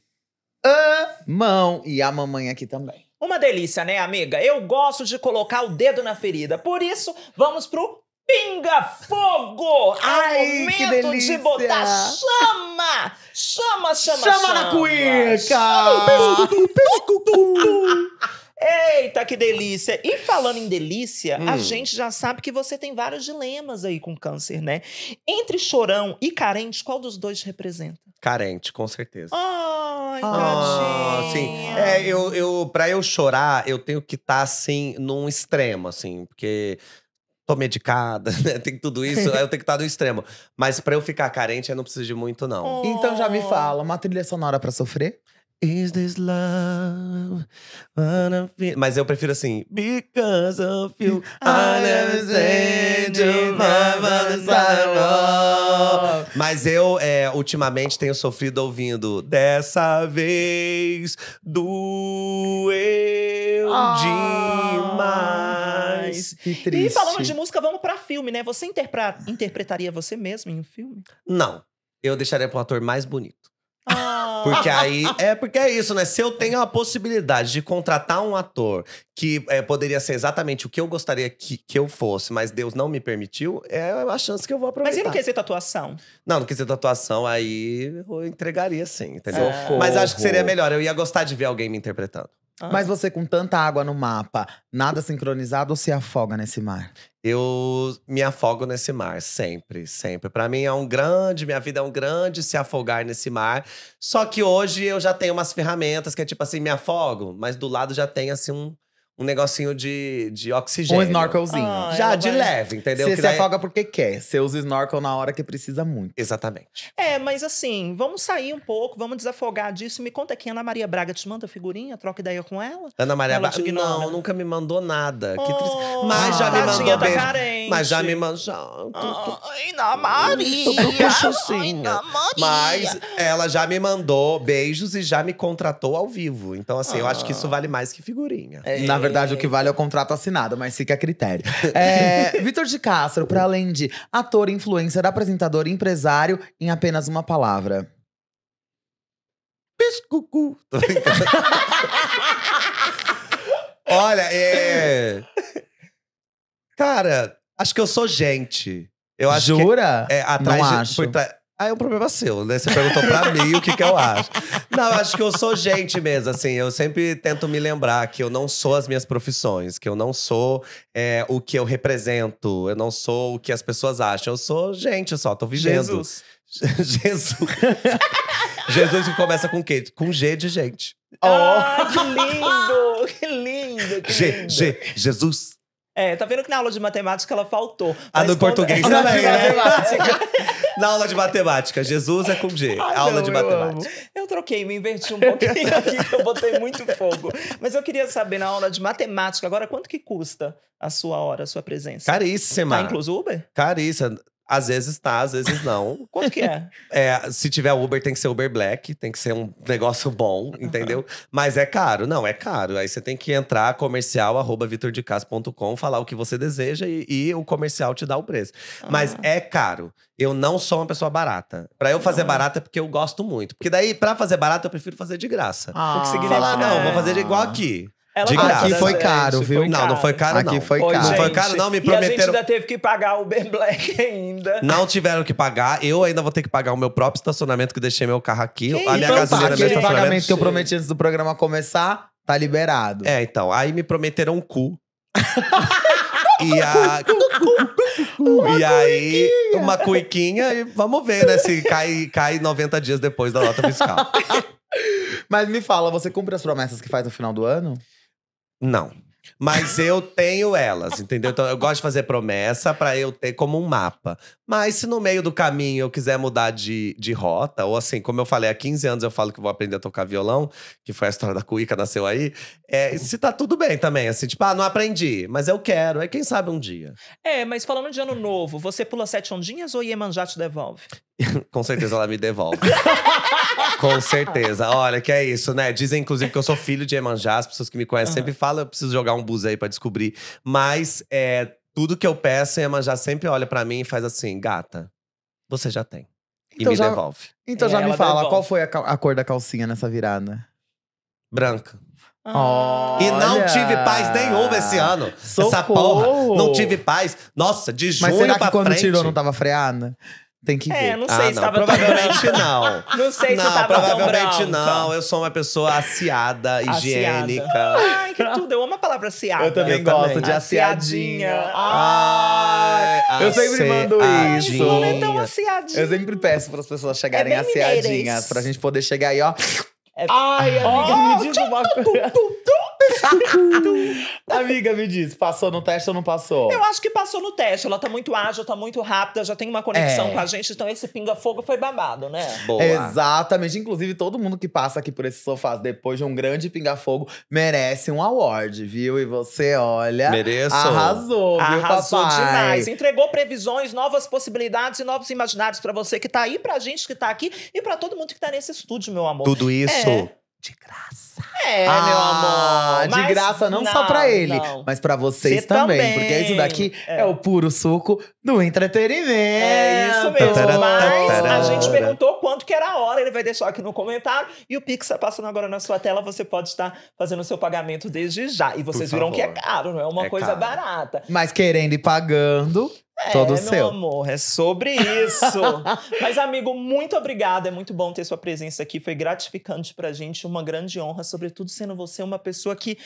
amam e a mamãe aqui também. Uma delícia, né, amiga? Eu gosto de colocar o dedo na ferida. Por isso, vamos pro Pinga Fogo! É Ai, momento que delícia. de botar chama! Chama, chama, chama! Chama na cueca! Chama. Eita, que delícia! E falando em delícia, hum. a gente já sabe que você tem vários dilemas aí com câncer, né? Entre chorão e carente, qual dos dois representa? Carente, com certeza. Ai, ah, sim. É, eu, eu, pra eu chorar, eu tenho que estar, tá, assim, num extremo, assim, porque tô medicada, né? Tem tudo isso, eu tenho que estar tá no extremo. Mas para eu ficar carente, eu não preciso de muito, não. Oh. Então já me fala, uma trilha sonora para sofrer? Is this love? Mas eu prefiro assim. Because of you, I never said you my Mas eu, é, ultimamente, tenho sofrido ouvindo Dessa vez doeu oh. demais. Que triste. E falando de música, vamos pra filme, né? Você interpretaria você mesmo em um filme? Não. Eu deixaria pro ator mais bonito. Porque aí. É porque é isso, né? Se eu tenho a possibilidade de contratar um ator que é, poderia ser exatamente o que eu gostaria que, que eu fosse, mas Deus não me permitiu, é a chance que eu vou aproveitar. Mas ele não quer ser atuação Não, não quer ser atuação aí eu entregaria sim, entendeu? É. Mas acho que seria melhor. Eu ia gostar de ver alguém me interpretando. Mas você com tanta água no mapa, nada sincronizado ou se afoga nesse mar? Eu me afogo nesse mar sempre, sempre. Para mim é um grande, minha vida é um grande se afogar nesse mar. Só que hoje eu já tenho umas ferramentas que é tipo assim, me afogo, mas do lado já tem assim um um negocinho de, de oxigênio. Um snorkelzinho. Ah, Já de vai... leve, entendeu? Você se é afoga porque quer. Você usa snorkel na hora que precisa muito. Exatamente. É, mas assim, vamos sair um pouco, vamos desafogar disso. Me conta aqui, Ana Maria Braga te manda figurinha, troca ideia com ela? Ana Maria Braga? Não, nunca me mandou nada. Oh, que triste. Oh, mas já me mandou tá carente. Mas já me mandou. Ana Maria! Assim, Ana né? Mas ela já me mandou beijos e já me contratou ao vivo. Então assim, eu acho que isso vale mais que figurinha. É. Na verdade, o que vale é o contrato assinado, mas fica a critério. É, Vitor de Castro, para além de ator, influencer, apresentador, empresário, em apenas uma palavra. Pescucu. Tô brincando. Olha, é. Cara, acho que eu sou gente. Eu acho Jura? Que é, atrás Não de, acho. Por tra... Aí o é problema é seu, né? Você perguntou pra mim o que, que eu acho. Não, acho que eu sou gente mesmo, assim. Eu sempre tento me lembrar que eu não sou as minhas profissões, que eu não sou é, o que eu represento, eu não sou o que as pessoas acham. Eu sou gente só, tô vivendo. Jesus. Jesus. Jesus que começa com o quê? Com G de gente. Oh, ah, que lindo! Que lindo! Que lindo. G, G, Jesus. É, tá vendo que na aula de matemática ela faltou. Ah, no português também, né? na aula de matemática, Jesus é com G. Ai, aula não, de eu matemática. Amo. Eu, troquei, me inverti um pouquinho aqui, que eu botei muito fogo. Mas eu queria saber, na aula de matemática, agora, quanto que custa a sua hora, a sua presença? Caríssima. Tá incluso Uber? Caríssima. Às vezes tá, às vezes não. Quanto que é? é? é? Se tiver Uber, tem que ser Uber Black, tem que ser um negócio bom, entendeu? Uhum. Mas é caro, não, é caro. Aí você tem que entrar comercial, arroba vitordecas.com, falar o que você deseja e, e, o comercial te dá o preço. Uhum. Mas ah. é caro. Eu não sou uma pessoa barata. Para eu fazer é. barata é porque eu gosto muito. Porque daí, para fazer barata, eu prefiro fazer de graça. Ah, o que significa? Falar, não, vou fazer igual ah. aqui. Ela De graça. Aqui foi caro, viu? Foi não, caro. não foi caro, não. Aqui foi, foi caro. Não foi caro, não. Me prometeram. E a gente ainda teve que pagar o Ben Black ainda. Não tiveram que pagar. Eu ainda vou ter que pagar o meu próprio estacionamento, que deixei meu carro aqui. Que a minha então, gasolina, meu estacionamento. pagamento que eu prometi antes do programa começar, tá liberado. É, então. Aí me prometeram um cu. E, a... e aí, cuiquinha. uma cuiquinha e vamos ver, né? Se cai, cai 90 dias depois da nota fiscal. Mas me fala, você cumpre as promessas que faz no final do ano? Não. Mas eu tenho elas, entendeu? Então eu gosto de fazer promessa para eu ter como um mapa. Mas se no meio do caminho eu quiser mudar de, de rota, ou assim, como eu falei, há 15 anos eu falo que vou aprender a tocar violão, que foi a história da cuíca, nasceu aí. É, se tá tudo bem também, assim, tipo, ah, não aprendi, mas eu quero, aí quem sabe um dia. É, mas falando de ano novo, você pula sete ondinhas ou Iemanjá te devolve? Com certeza ela me devolve. Com certeza. Olha, que é isso, né? Dizem, inclusive, que eu sou filho de Emanjá. As pessoas que me conhecem uhum. sempre falam, eu preciso jogar um bus aí pra descobrir. Mas é, tudo que eu peço, Emanjá sempre olha para mim e faz assim, gata, você já tem. Então e me já, devolve. Então é, já me fala, devolve. qual foi a, a cor da calcinha nessa virada? Branca. Oh, e não tive paz nenhuma esse ano. Socorro. Essa porra. Não tive paz. Nossa, de junho Mas será que quando frente... tirou não tava freada? Tem que é, ver. não sei ah, se não. tava Provavelmente não. não sei se não, tava provavelmente não. Eu sou uma pessoa aciada, higiênica. Ai, que tudo. Eu amo a palavra aciada. Eu também eu gosto também. de aciadinha. Ai, ah, eu sempre mando ah, isso. tão é aciadinha. Eu sempre peço para as pessoas é chegarem é aciadinhas. Pra gente poder chegar aí, ó. É... Ai, amiga, oh, me diz uma coisa. Amiga, me diz, passou no teste ou não passou? Eu acho que passou no teste. Ela tá muito ágil, tá muito rápida, já tem uma conexão é. com a gente. Então esse pinga-fogo foi babado, né? Boa. Exatamente. Inclusive, todo mundo que passa aqui por esse sofá depois de um grande pinga-fogo merece um award, viu? E você, olha. Mereço. Arrasou, viu, Arrasou papai? demais. Entregou previsões, novas possibilidades e novos imaginários para você que tá aí, pra gente que tá aqui e para todo mundo que tá nesse estúdio, meu amor. Tudo isso. É de graça. É, ah, meu amor. De graça não, não, só pra ele, não. mas pra vocês Você também, também, Porque isso daqui é. é. o puro suco do entretenimento. É isso mesmo. Tarará, mas a gente perguntou quanto que era a hora, ele vai deixar aqui no comentário. E o Pix tá passando agora na sua tela, você pode estar fazendo o seu pagamento desde já. E vocês viram que é caro, não é uma é coisa caro. barata. Mas querendo e pagando, é, Todo meu seu. amor, é sobre isso. Mas, amigo, muito obrigada. É muito bom ter sua presença aqui. Foi gratificante pra gente, uma grande honra, sobretudo sendo você uma pessoa que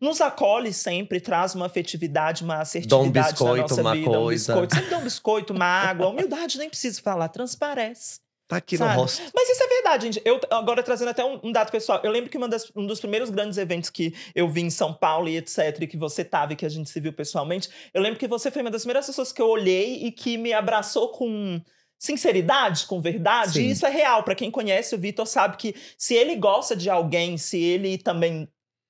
nos acolhe sempre, traz uma afetividade, uma assertividade dá um biscoito, na nossa uma vida. Coisa. Um biscoito. Sempre dá um biscoito, uma água. Humildade nem preciso falar, transparece. Tá aqui Sabe? no rosto. Mas isso é verdade, gente. Eu, agora trazendo até um, um dado pessoal. Eu lembro que das, um dos primeiros grandes eventos que eu vi em São Paulo e etc., e que você tava e que a gente se viu pessoalmente, eu lembro que você foi uma das primeiras pessoas que eu olhei e que me abraçou com sinceridade, com verdade, Sim. isso é real. Para quem conhece o Vitor sabe que se ele gosta de alguém, se ele também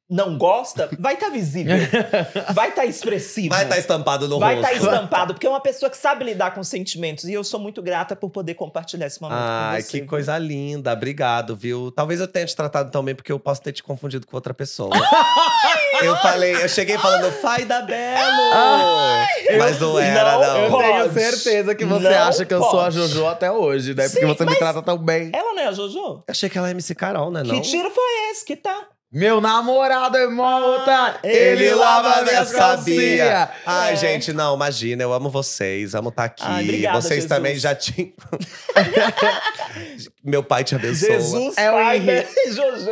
não gosta, vai estar tá visível. vai estar tá expressivo. Vai estar tá estampado no vai tá rosto. Vai estar estampado, porque é uma pessoa que sabe lidar com sentimentos. E eu sou muito grata por poder compartilhar esse momento Ai, com você. Ai, que coisa linda. Obrigado, viu? Talvez eu tenha te tratado também, porque eu posso ter te confundido com outra pessoa. Ai, eu falei, eu cheguei falando, fai da Belo! Ai, mas não era, não. Eu tenho certeza que você não acha que pode. eu sou a Jojo até hoje, né? Sim, porque você me trata tão bem. Ela não é a Jojo? Eu achei que ela é MC Carol, né? Não? Que tiro foi esse que tá? Meu namorado é malta, tá? ah, ele lava minha sabia. Ai, é. gente, não, imagina, eu amo vocês, amo estar tá aqui. Ai, obrigada, vocês Jesus. também já tinham. Meu pai te abençoa. Jesus, é o pai, Jojo.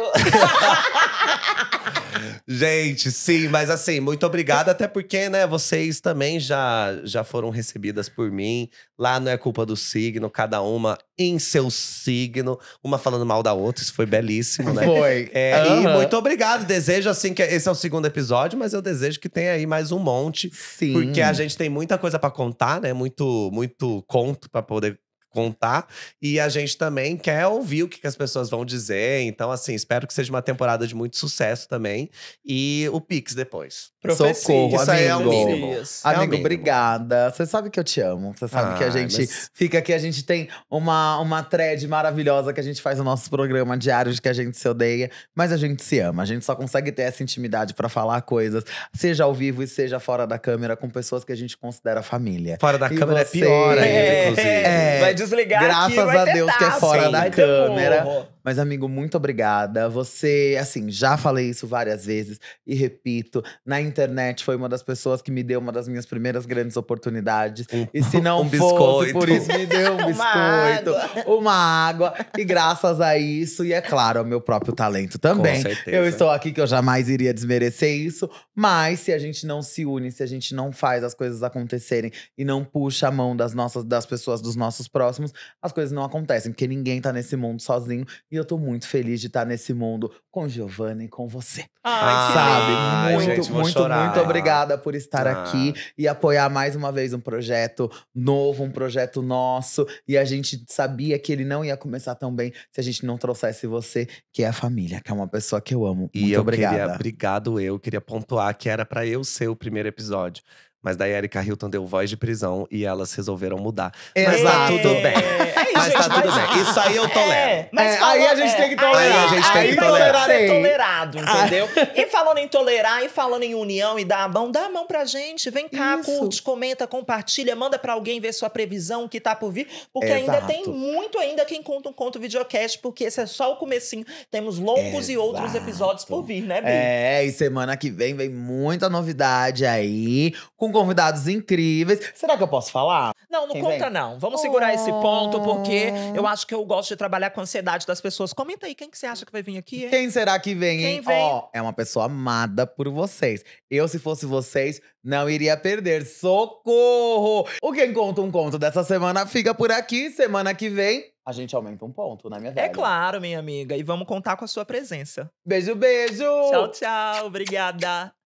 Gente, sim, mas assim, muito obrigado, até porque, né, vocês também já, já foram recebidas por mim. Lá não é culpa do signo, cada uma em seu signo, uma falando mal da outra, isso foi belíssimo, né? Foi. É, uhum. E muito obrigado. Desejo, assim, que esse é o segundo episódio, mas eu desejo que tenha aí mais um monte. Sim. Porque a gente tem muita coisa para contar, né? Muito, muito conto para poder contar. E a gente também quer ouvir o que, que as pessoas vão dizer. Então, assim, espero que seja uma temporada de muito sucesso também. E o Pix depois. Profecia, Socorro, isso amigo. é o mínimo. É amigo, o mínimo. obrigada. Você sabe que eu te amo. Você sabe ah, que a ah, gente mas... fica aqui, a gente tem uma, uma thread maravilhosa que a gente faz no nosso programa diário de que a gente se odeia, mas a gente se ama. A gente só consegue ter essa intimidade para falar coisas, seja ao vivo e seja fora da câmera, com pessoas que a gente considera família. Fora da e câmera é você... é pior ainda, é, inclusive. É, vai desligar Graças aqui, a Deus tentar, que é fora sim, da câmera. Um mas, amigo, muito obrigada. Você, assim, já falei isso várias vezes e repito: na internet foi uma das pessoas que me deu uma das minhas primeiras grandes oportunidades. Um, e se não um fosse, por isso me deu um biscoito, uma, água. uma água. E graças a isso, e é claro, ao meu próprio talento também. Com certeza. Eu estou aqui que eu jamais iria desmerecer isso. Mas se a gente não se une, se a gente não faz as coisas acontecerem e não puxa a mão das nossas, das pessoas dos nossos próximos, as coisas não acontecem, porque ninguém tá nesse mundo sozinho e eu tô muito feliz de estar nesse mundo com Giovana e com você. Ai, Sabe? Ai, muito, gente, muito, muito obrigada por estar ah. aqui e apoiar mais uma vez um projeto novo, um projeto nosso. E a gente sabia que ele não ia começar tão bem se a gente não trouxesse você, que é a família, que é uma pessoa que eu amo. E muito eu obrigada. Queria, obrigado eu. Queria pontuar que era para eu ser o primeiro episódio mas daí a Erika Hilton deu voz de prisão e elas resolveram mudar. É. mas tá é. tudo bem. É, mas tá gente, tá tudo mas, bem. Isso aí eu é. tolero. É, falou, aí a gente tem que tolerar. Aí a gente tem aí que tolerar. é tolerado, entendeu? Ah. E falando em tolerar, e falando em união e dar a mão, dá a mão pra gente. Vem cá, Isso. curte, comenta, compartilha, manda pra alguém ver sua previsão, o que tá por vir. Porque Exato. ainda tem muito ainda quem conta um conto videocast, porque esse é só o comecinho. Temos longos Exato. e outros episódios por vir, né, Bi? É, e semana que vem vem muita novidade aí. Com convidados incríveis. Será que eu posso falar? Não, não Quem conta vem? não. Vamos segurar esse oh. ponto, porque eu acho que eu gosto de trabalhar com a ansiedade das pessoas. Comenta aí, quem que você acha que vai vir aqui? hein? Quem será que vem, Quem hein? vem? Ó, é uma pessoa amada por vocês. Eu, se fosse vocês, não iria perder. Socorro! O Quem Conta um Conto dessa semana fica por aqui. Semana que vem, a gente aumenta um ponto, na né, minha vida. É claro, minha amiga. E vamos contar com a sua presença. Beijo, beijo! Tchau, tchau. Obrigada.